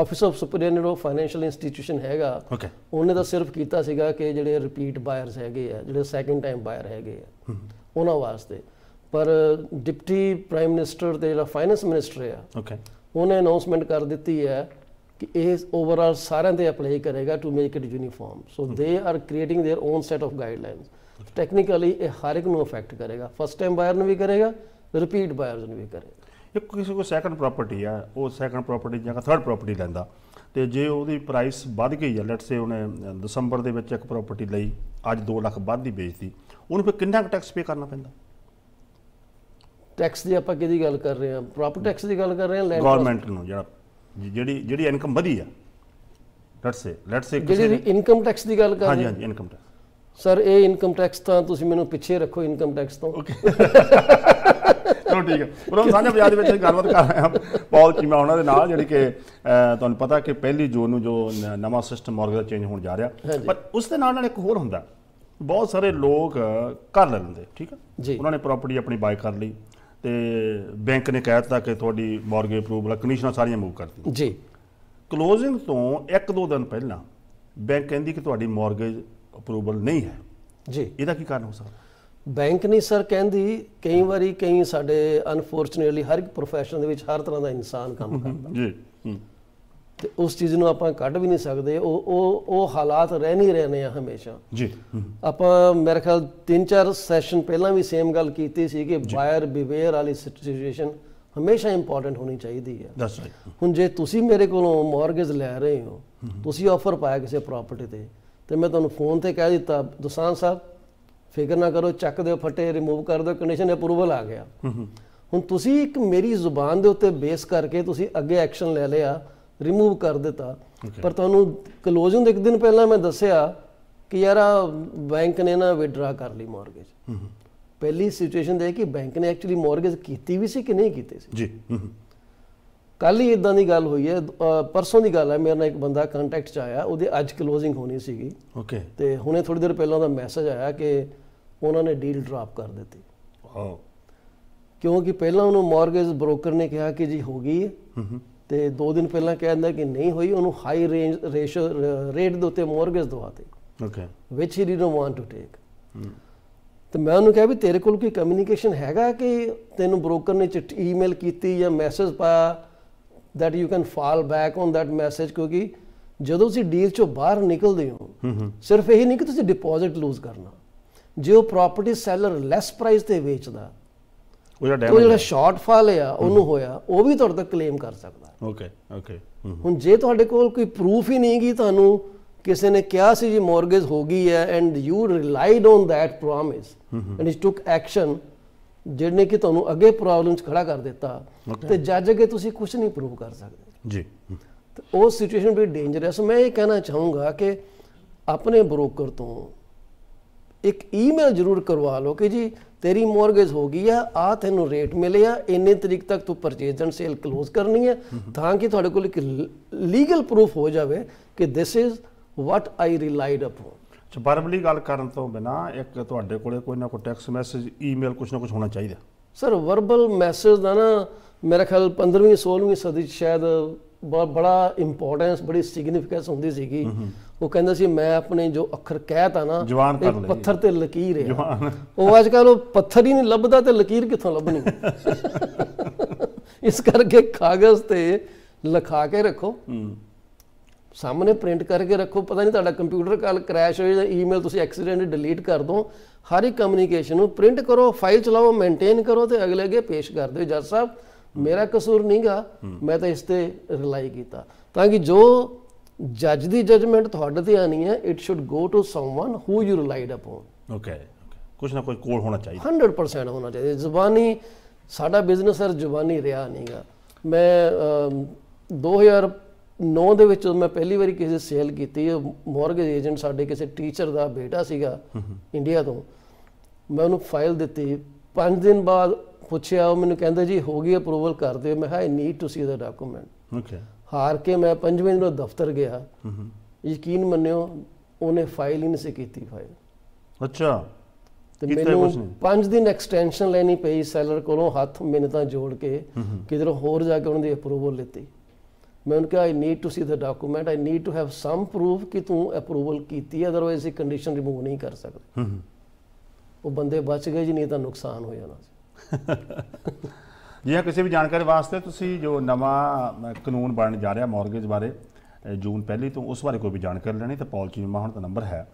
ਆਫਿਸ ਆਫ ਸੁਪਰੀਨਰ ਆਫ ਫਾਈਨੈਂਸ਼ੀਅਲ ਇੰਸਟੀਟਿਊਸ਼ਨ ਹੈਗਾ ਓਕੇ ਉਹਨੇ ਤਾਂ ਸਿਰਫ ਕੀਤਾ ਸੀਗਾ ਕਿ ਜਿਹੜੇ ਰਿਪੀਟ ਬਾਇਰਸ ਹੈਗੇ ਆ ਜਿਹੜੇ ਸੈਕੰਡ ਟਾਈਮ ਬਾਇਰ ਹੈਗੇ ਆ ਉਹਨਾਂ ਵਾਸਤੇ ਪਰ ਡਿਪਟੀ ਪ੍ਰਾਈਮ ਮਿਨਿਸਟਰ ਤੇ ਜਿਹੜਾ ਫਾਈਨੈਂਸ ਮਿਨਿਸਟਰ ਆ ਉਹਨੇ ਅਨਾਉਂਸਮੈਂਟ ਕਰ ਦਿੱਤੀ ਹੈ ਕਿ ਇਹ ਓਵਰਆਲ ਸਾਰਿਆਂ ਤੇ ਅਪਲਾਈ ਕਰੇਗਾ to make it uniform so they are creating their own set of guidelines technically ਇਹ ਹਰ ਇੱਕ ਨੂੰ ਅਫੈਕਟ ਕਰੇਗਾ ਫਸਟ ਟਾਈਮ ਬਾਇਰ ਨੂੰ ਵੀ ਕਰੇਗਾ ਰਿਪੀਟ ਬਾਇਰਸ ਨੂੰ ਵੀ ਕਰੇਗਾ ਇਹ ਕਿਸੇ ਕੋ ਸੈਕੰਡ ਪ੍ਰਾਪਰਟੀ ਆ ਉਹ ਸੈਕੰਡ ਪ੍ਰਾਪਰਟੀ ਜਾਂ ਥਰਡ ਪ੍ਰਾਪਰਟੀ ਲੈਂਦਾ ਤੇ ਜੇ ਉਹਦੀ ਪ੍ਰਾਈਸ ਵੱਧ ਗਈ ਆ ਲੈਟਸ ਸੇ ਉਹਨੇ ਦਸੰਬਰ ਦੇ ਵਿੱਚ ਇੱਕ ਪ੍ਰਾਪਰਟੀ ਲਈ ਅੱਜ 2 ਲੱਖ ਵੱਧ ਦੀ ਵੇਚਦੀ ਉਹਨੂੰ ਫਿਰ ਕਿੰਨਾ ਟੈਕਸ ਪੇ ਕਰਨਾ ਪੈਂਦਾ ਟੈਕਸ ਦੀ ਆਪਾਂ ਕਿਹਦੀ ਗੱਲ ਕਰ ਰਹੇ ਹਾਂ ਪ੍ਰੋਪਰਟੀ ਟੈਕਸ ਦੀ ਗੱਲ ਕਰ ਰਹੇ ਹਾਂ ਲੈਂਡ ਗਵਰਨਮੈਂਟ ਨੂੰ ਜਿਹੜਾ ਜਿਹੜੀ ਜਿਹੜੀ ਇਨਕਮ ਵਧੀ ਆ ਲੈਟਸ ਸੇ ਲੈਟਸ ਸੇ ਜਿਹੜੀ ਇਨਕਮ ਟੈਕਸ ਦੀ ਗੱਲ ਕਰ ਰਹੇ ਹਾਂ ਹਾਂਜੀ ਹਾਂਜੀ ਇਨਕਮ ਟੈਕਸ ਸਰ ਇਹ ਇਨਕਮ ਟੈਕਸ ਤਾਂ ਤੁਸੀਂ ਮੈਨੂੰ ਪਿੱਛੇ ਰੱਖੋ ਇਨਕਮ ਟੈਕਸ ਤੋਂ ਓਕੇ ਚਲੋ ਠੀਕ ਹੈ ਉਹਨਾਂ ਸਾਂਝਾ ਪੰਜਾਬ ਦੇ ਵਿੱਚ ਗੱਲਬਾਤ ਕਰ ਰਹੇ ਹਾਂ ਪੌਲ ਚੀਮਾ ਉਹਨਾਂ ਦੇ ਨਾਲ ਜਿਹੜੀ ਕਿ ਤੁਹਾਨੂੰ ਪਤਾ ਕਿ ਪਹਿਲੀ ਜੂਨ ਨੂੰ ਜੋ ਨਵਾਂ ਸਿਸਟਮ ਮਾਰਗਰ ਚੇਂਜ ਹੋਣ ਜਾ ਰਿਹਾ ਪਰ ਉਸ ਦੇ ਨਾਲ ਨਾਲ ਇੱਕ ਹੋਰ ਹੁੰਦਾ ਬਹੁਤ ਸਾਰੇ ਲੋਕ ਘਰ ਲੈ ਲੈਂਦੇ ਠੀਕ ਹੈ ਉਹਨਾਂ ਨੇ ਪ੍ਰਾਪਰਟੀ ਆਪਣੀ ਬਾਈ ਕਰ ਲਈ ਤੇ ਬੈਂਕ ਨੇ ਕਹਿ ਦਿੱਤਾ ਕਿ ਤੁਹਾਡੀ ਮਾਰਗੇਜ ਅਪਰੂਵਲ ਕੰਡੀਸ਼ਨਾਂ ਸਾਰੀਆਂ ਮੂਵ ਕਰਤੀ ਜੀ ਕਲੋਜ਼ਿੰਗ ਤੋਂ 1-2 ਦਿਨ ਪਹਿਲਾਂ ਬੈਂਕ ਕਹਿੰਦੀ ਕਿ ਤੁਹਾਡੀ ਮਾਰਗੇਜ ਅਪਰੂਵਲ ਨਹੀਂ ਹੈ ਜੀ ਇਹਦਾ ਕੀ ਕਾਰਨ ਹੋ ਸਕਦਾ ਬੈਂਕ ਨਹੀਂ ਸਰ ਕਹਿੰਦੀ ਕਈ ਵਾਰੀ ਕਈ ਸਾਡੇ ਅਨਫੋਰਚੂਨੇਟਲੀ ਹਰ ਇੱਕ profession ਦੇ ਵਿੱਚ ਹਰ ਤਰ੍ਹਾਂ ਦਾ ਇਨਸਾਨ ਕੰਮ ਕਰਦਾ ਜੀ ਤੇ ਉਸ ਚੀਜ਼ ਨੂੰ ਆਪਾਂ ਕੱਢ ਵੀ ਨਹੀਂ ਸਕਦੇ ਉਹ ਉਹ ਉਹ ਹਾਲਾਤ ਰਹਿ ਨਹੀਂ ਰਹੇ ਨੇ ਹਮੇਸ਼ਾ ਜੀ ਆਪਾਂ ਮੇਰੇ ਖਿਆਲ 3-4 ਸੈਸ਼ਨ ਪਹਿਲਾਂ ਵੀ ਸੇਮ ਗੱਲ ਕੀਤੀ ਸੀ ਕਿ ਬਾਇਰ ਬਿਵੇਅਰ ਵਾਲੀ ਸਿਚੁਏਸ਼ਨ ਹਮੇਸ਼ਾ ਇੰਪੋਰਟੈਂਟ ਹੋਣੀ ਚਾਹੀਦੀ ਹੈ ਦੈਟਸ ਰਾਈਟ ਹੁਣ ਜੇ ਤੁਸੀਂ ਮੇਰੇ ਕੋਲੋਂ ਮਾਰਗੇਜ ਲੈ ਰਹੇ ਹੋ ਤੁਸੀਂ ਆਫਰ ਪਾਇਆ ਕਿਸੇ ਪ੍ਰਾਪਰਟੀ ਤੇ ਤੇ ਮੈਂ ਤੁਹਾਨੂੰ ਫੋਨ ਤੇ ਕਹਿ ਦਿੱਤਾ ਦੁਸਾਨ ਸਾਹਿਬ ਫਿਕਰ ਨਾ ਕਰੋ ਚੱਕ ਦਿਓ ਫਟੇ ਰਿਮੂਵ ਕਰ ਦਿਓ ਕੰਡੀਸ਼ਨ ਅਪਰੂਵਲ ਆ ਗਿਆ ਹੁਣ ਤੁਸੀਂ ਇੱਕ ਮੇਰੀ ਜ਼ੁਬਾਨ ਦੇ ਉੱਤੇ ਬੇਸ ਕਰਕੇ ਤੁਸੀਂ ਅੱਗੇ ਐਕਸ਼ਨ ਲੈ ਲਿਆ ਰਿਮੂਵ ਕਰ ਦਿੱਤਾ ਪਰ ਤੁਹਾਨੂੰ ਕਲੋਜ਼ਿੰਗ ਦੇ ਇੱਕ ਦਿਨ ਪਹਿਲਾਂ ਮੈਂ ਦੱਸਿਆ ਕਿ ਯਾਰ ਆ ਬੈਂਕ ਨੇ ਨਾ ਵਿਡਰਾ ਕਰ ਲਈ ਮਾਰਗੇਜ ਪਹਿਲੀ ਸਿਚੁਏਸ਼ਨ ਦੇ ਕਿ ਬੈਂਕ ਨੇ ਐਕਚੁਅਲੀ ਮਾਰਗੇਜ ਕੀਤੀ ਵੀ ਸੀ ਕਿ ਨਹੀਂ ਕੀਤੀ ਸੀ ਜੀ ਕੱਲ ਹੀ ਇਦਾਂ ਦੀ ਗੱਲ ਹੋਈ ਹੈ ਪਰਸੋਂ ਦੀ ਗੱਲ ਹੈ ਮੇਰੇ ਨਾਲ ਇੱਕ ਬੰਦਾ ਕੰਟੈਕਟ ਚ ਆਇਆ ਉਹਦੇ ਅੱਜ ਕਲੋਜ਼ਿੰਗ ਹੋਣੀ ਸੀਗੀ ਓਕੇ ਤੇ ਹੁਣੇ ਥੋੜੀ ਦੇਰ ਪਹਿਲਾਂ ਦਾ ਮੈਸੇਜ ਆਇਆ ਕਿ ਉਹਨਾਂ ਨੇ ਡੀਲ ਡਰਾਪ ਕਰ ਦਿੱਤੀ ਵਾਓ ਕਿਉਂਕਿ ਪਹਿਲਾਂ ਉਹਨੂੰ ਮਾਰਗੇਜ ਬ੍ਰੋਕਰ ਨੇ ਕਿਹਾ ਕਿ ਜੀ ਹੋ ਗਈ ਹੈ ਤੇ 2 ਦਿਨ ਪਹਿਲਾਂ ਕਹਿੰਦਾ ਕਿ ਨਹੀਂ ਹੋਈ ਉਹਨੂੰ ਹਾਈ ਰੇਂਜ ਰੇਸ਼ੋ ਰੇਟ ਦੇ ਉੱਤੇ ਮੋਰਗੇਜ ਦਵਾਤੇ okay which he did no want to take ਤੇ ਮੈਂ ਉਹਨੂੰ ਕਿਹਾ ਵੀ ਤੇਰੇ ਕੋਲ ਕੋਈ ਕਮਿਊਨੀਕੇਸ਼ਨ ਹੈਗਾ ਕਿ ਤੈਨੂੰ ਬ੍ਰੋਕਰ ਨੇ ਚਿੱਠੀ ਈਮੇਲ ਕੀਤੀ ਜਾਂ ਮੈਸੇਜ ਪਾਇਆ that you can fall back on that message ਕਿਉਂਕਿ ਜਦੋਂ ਤੁਸੀਂ ਡੀਲ ਚੋਂ ਬਾਹਰ ਨਿਕਲਦੇ ਹੋ ਸਿਰਫ ਇਹ ਨਹੀਂ ਕਿ ਤੁਸੀਂ ਡਿਪੋਜ਼ਿਟ ਲੂਜ਼ ਕਰਨਾ ਜੇ ਉਹ ਪ੍ਰਾਪਰਟੀ ਸੈਲਰ ਲੈਸ ਪ੍ਰਾਈਸ ਤੇ ਵੇਚਦਾ ਉਹ ਜਿਹੜਾ ਉਹ ਜਿਹੜਾ ਸ਼ਾਰਟਫਾਲ ਆ ਉਹਨੂੰ ਹੋਇਆ ਉਹ ਵੀ ਤੁਹਾਡੇ ਤੱਕ ਕਲੇਮ ਕਰ ਸਕਦਾ ਓਕੇ ਓਕੇ ਹੁਣ ਜੇ ਤੁਹਾਡੇ ਕੋਲ ਕੋਈ ਪ੍ਰੂਫ ਹੀ ਨਹੀਂਗੀ ਤੁਹਾਨੂੰ ਕਿਸੇ ਨੇ ਕਿਹਾ ਸੀ ਜੀ ਮਾਰਗੇਜ ਹੋ ਗਈ ਹੈ and you relied on that promise and it took action ਜਿਹਨੇ ਕਿ ਤੁਹਾਨੂੰ ਅੱਗੇ ਪ੍ਰੋਬਲਮ 'ਚ ਖੜਾ ਕਰ ਦਿੱਤਾ ਤੇ ਜੱਜ ਅਗੇ ਤੁਸੀਂ ਕੁਝ ਨਹੀਂ ਪ੍ਰੂਵ ਕਰ ਸਕਦੇ ਜੀ ਉਹ ਸਿਚੁਏਸ਼ਨ ਵੀ ਡੇਂਜਰਸ ਮੈਂ ਇਹ ਕਹਿਣਾ ਚਾਹੂੰਗਾ ਕਿ ਆਪਣੇ ਬ੍ਰੋਕਰ ਤੋਂ ਇੱਕ ਈਮੇਲ ਜ਼ਰੂਰ ਕਰਵਾ ਲਓ ਕਿ ਜੀ ਤੇਰੀ ਮੌਰਗੇਜ ਹੋ ਗਈ ਆ ਆ ਤੈਨੂੰ ਰੇਟ ਮਿਲਿਆ ਇੰਨੇ ਤਰੀਕ ਤੱਕ ਤੂੰ ਪਰਚੇਜ਼ ਐਂਡ ਸੇਲ ক্লোਜ਼ ਕਰਨੀ ਹੈ ਤਾਂ ਕਿ ਤੁਹਾਡੇ ਕੋਲ ਇੱਕ ਲੀਗਲ ਪ੍ਰੂਫ ਹੋ ਜਾਵੇ ਕਿ this is what I relied upon verbally ਗੱਲ ਕਰਨ ਤੋਂ ਬਿਨਾ ਇੱਕ ਤੁਹਾਡੇ ਕੋਲੇ ਕੋਈ ਨਾ ਕੋਈ ਟੈਕਸਟ ਮੈਸੇਜ ਈਮੇਲ ਕੁਝ ਨਾ ਕੁਝ ਹੋਣਾ ਚਾਹੀਦਾ ਸਰ ਵਰਬਲ ਮੈਸੇਜ ਦਾ ਨਾ ਮੇਰੇ ਖਿਆਲ 15ਵੀਂ 16ਵੀਂ ਸਦੀ ਚ ਸ਼ਾਇਦ ਬੜਾ ਇੰਪੋਰਟੈਂਸ ਬੜੀ ਸਿਗਨੀਫਿਕੈਂਸ ਹੁੰਦੀ ਸੀਗੀ ਉਹ ਕਹਿੰਦਾ ਸੀ ਮੈਂ ਆਪਣੇ ਜੋ ਅੱਖਰ ਕਹਿਤਾ ਨਾ ਇੱਕ ਪੱਥਰ ਤੇ ਲਕੀਰ ਹੈ ਉਹ ਅੱਜ ਕੱਲ ਉਹ ਪੱਥਰ ਹੀ ਨਹੀਂ ਲੱਭਦਾ ਤੇ ਲਕੀਰ ਕਿੱਥੋਂ ਲੱਭਣੀ ਇਸ ਕਰਕੇ ਕਾਗਜ਼ ਤੇ ਲਿਖਾ ਕੇ ਰੱਖੋ ਸਾਹਮਣੇ ਪ੍ਰਿੰਟ ਕਰਕੇ ਰੱਖੋ ਪਤਾ ਨਹੀਂ ਤੁਹਾਡਾ ਕੰਪਿਊਟਰ ਕੱਲ ਕ੍ਰੈਸ਼ ਹੋ ਜਾਏ ਈਮੇਲ ਤੁਸੀਂ ਐਕਸੀਡੈਂਟ ਡਿਲੀਟ ਕਰ ਦੋ ਹਰ ਇੱਕ ਕਮਿਊਨੀਕੇਸ਼ਨ ਨੂੰ ਪ੍ਰਿੰਟ ਕਰੋ ਫਾਈਲ ਚਲਾਓ ਮੇਨਟੇਨ ਕਰੋ ਤੇ ਅਗਲੇ ਅਗੇ ਪੇਸ਼ ਕਰ ਦਿਓ ਜੱਜ ਸਾਹਿਬ ਮੇਰਾ ਕਸੂਰ ਨਹੀਂਗਾ ਮੈਂ ਤਾਂ ਇਸ ਤੇ ਰਿਲਾਈ ਕੀਤਾ ਤਾਂ ਕਿ ਜੋ ਜੱਜ ਦੀ ਜਜਮੈਂਟ ਤੁਹਾਡੇ ਤੇ ਆਣੀ ਹੈ it should go to someone who you relied upon okay ਕੁਝ ਨਾ ਕੋਈ ਕੋਲ ਹੋਣਾ ਚਾਹੀਦਾ 100% ਹੋਣਾ ਚਾਹੀਦਾ ਜ਼ੁਬਾਨੀ ਸਾਡਾ ਬਿਜ਼ਨਸ ਸਰ ਜ਼ੁਬਾਨੀ ਰਿਹਾ ਨਹੀਂਗਾ ਮੈਂ 2009 ਦੇ ਵਿੱਚ ਮੈਂ ਪਹਿਲੀ ਵਾਰੀ ਕਿਸੇ ਸੇਲ ਕੀਤੀ ਮੋਰਗੇਜ ਏਜੰਟ ਸਾਡੇ ਕਿਸੇ ਟੀਚਰ ਦਾ ਬੇਟਾ ਸੀਗਾ ਇੰਡੀਆ ਤੋਂ ਮੈਂ ਉਹਨੂੰ ਫਾਈਲ ਦਿੱਤੀ 5 ਦਿਨ ਬਾਅਦ ਪੁੱਛਿਆ ਉਹ ਮੈਨੂੰ ਕਹਿੰਦਾ ਜੀ ਹੋ ਗਈ ਅਪਰੂਵਲ ਕਰ ਦਿਓ ਮੈਂ ਕਿਹਾ I need to see the document okay ਹਾਰ ਕੇ ਮੈਂ ਪੰਜਵੇਂ ਦਿਨ ਦਫ਼ਤਰ ਗਿਆ ਯਕੀਨ ਮੰਨਿਓ ਉਹਨੇ ਫਾਈਲ ਹੀ ਨਹੀਂ ਸੀ ਕੀਤੀ ਫਾਈਲ ਅੱਛਾ ਤੇ ਮੈਨੂੰ ਪੰਜ ਦਿਨ ਐਕਸਟੈਂਸ਼ਨ ਲੈਣੀ ਪਈ ਸੈਲਰ ਕੋਲੋਂ ਹੱਥ ਮਿੰਨਤਾਂ ਜੋੜ ਕੇ ਕਿਧਰ ਹੋਰ ਜਾ ਕੇ ਉਹਨਾਂ ਦੀ ਅਪਰੂਵਲ ਲਿੱਤੀ ਮੈਂ ਉਹਨਾਂ ਕਿਹਾ I need to see the document I need to have some proof ਕਿ ਤੂੰ ਅਪਰੂਵਲ ਕੀਤੀ ਹੈ ਅਦਰਵਾਇਜ਼ ਇਹ ਕੰਡੀਸ਼ਨ ਰਿਮੂਵ ਨਹੀਂ ਕਰ ਸਕਦੇ ਉਹ ਬੰਦੇ ਬਚ ਗਏ ਜੀ ਨਹੀਂ ਤਾਂ ਨੁਕਸਾਨ ਹੋ ਜਾਣਾ ਸੀ ਜੀ ਹਾਂ ਕਿਸੇ ਵੀ ਜਾਣਕਾਰੀ ਵਾਸਤੇ ਤੁਸੀਂ ਜੋ ਨਵਾਂ ਕਾਨੂੰਨ ਬਣਨ ਜਾ ਰਿਹਾ ਮਾਰਗੇਜ ਬਾਰੇ ਜੂਨ ਪਹਿਲੀ ਤੋਂ ਉਸ ਬਾਰੇ ਕੋਈ ਵੀ ਜਾਣਕਾਰੀ ਲੈਣੀ ਤਾਂ ਪੌਲਚੀ ਬੀਮਾ ਹੁਣ ਦਾ ਨੰਬਰ ਹੈ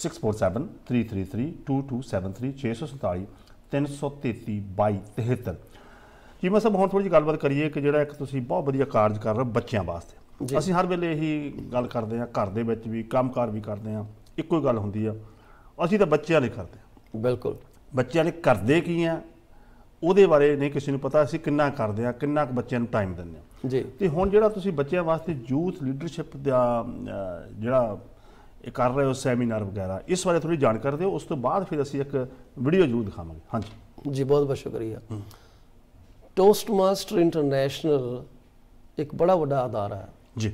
6473332273 ਜੀ ਮੈਂ ਸਭ ਹੁਣ ਥੋੜੀ ਜਿਹੀ ਗੱਲਬਾਤ ਕਰੀਏ ਕਿ ਜਿਹੜਾ ਇੱਕ ਤੁਸੀਂ ਬਹੁਤ ਵਧੀਆ ਕਾਰਜ ਕਰ ਰਹੇ ਬੱਚਿਆਂ ਵਾਸਤੇ ਅਸੀਂ ਹਰ ਵੇਲੇ ਇਹੀ ਗੱਲ ਕਰਦੇ ਹਾਂ ਘਰ ਦੇ ਵਿੱਚ ਵੀ ਕੰਮਕਾਰ ਵੀ ਕਰਦੇ ਹਾਂ ਇੱਕੋ ਹੀ ਗੱਲ ਹੁੰਦੀ ਆ ਅਸੀਂ ਤਾਂ ਬੱਚਿਆਂ ਲਈ ਕਰਦੇ ਆ ਬਿਲਕੁਲ ਬੱਚਿਆਂ ਲਈ ਕਰਦੇ ਕੀ ਆ ਉਹਦੇ ਬਾਰੇ ਨਹੀਂ ਕਿਸੇ ਨੂੰ ਪਤਾ ਅਸੀਂ ਕਿੰਨਾ ਕਰਦੇ ਆ ਕਿੰਨਾ ਕੁ ਬੱਚਿਆਂ ਨੂੰ ਟਾਈਮ ਦਿੰਦੇ ਆ ਜੀ ਤੇ ਹੁਣ ਜਿਹੜਾ ਤੁਸੀਂ ਬੱਚਿਆਂ ਵਾਸਤੇ ਯੂਥ ਲੀਡਰਸ਼ਿਪ ਦਾ ਜਿਹੜਾ ਇਹ ਕਰ ਰਹੇ ਹੋ ਸੈਮੀਨਾਰ ਵਗੈਰਾ ਇਸ ਬਾਰੇ ਥੋੜੀ ਜਾਣਕਾਰੀ ਦਿਓ ਉਸ ਤੋਂ ਬਾਅਦ ਫਿਰ ਅਸੀਂ ਇੱਕ ਵੀਡੀਓ ਜੂ ਦਿਖਾਵਾਂਗੇ ਹਾਂਜੀ ਜੀ ਬਹੁਤ ਬਹੁਤ ਸ਼ੁਕਰੀਆ ਟੋਸਟ ਮਾਸਟਰ ਇੰਟਰਨੈਸ਼ਨਲ ਇੱਕ ਬੜਾ ਵੱਡਾ ਅਦਾਰਾ ਹੈ ਜੀ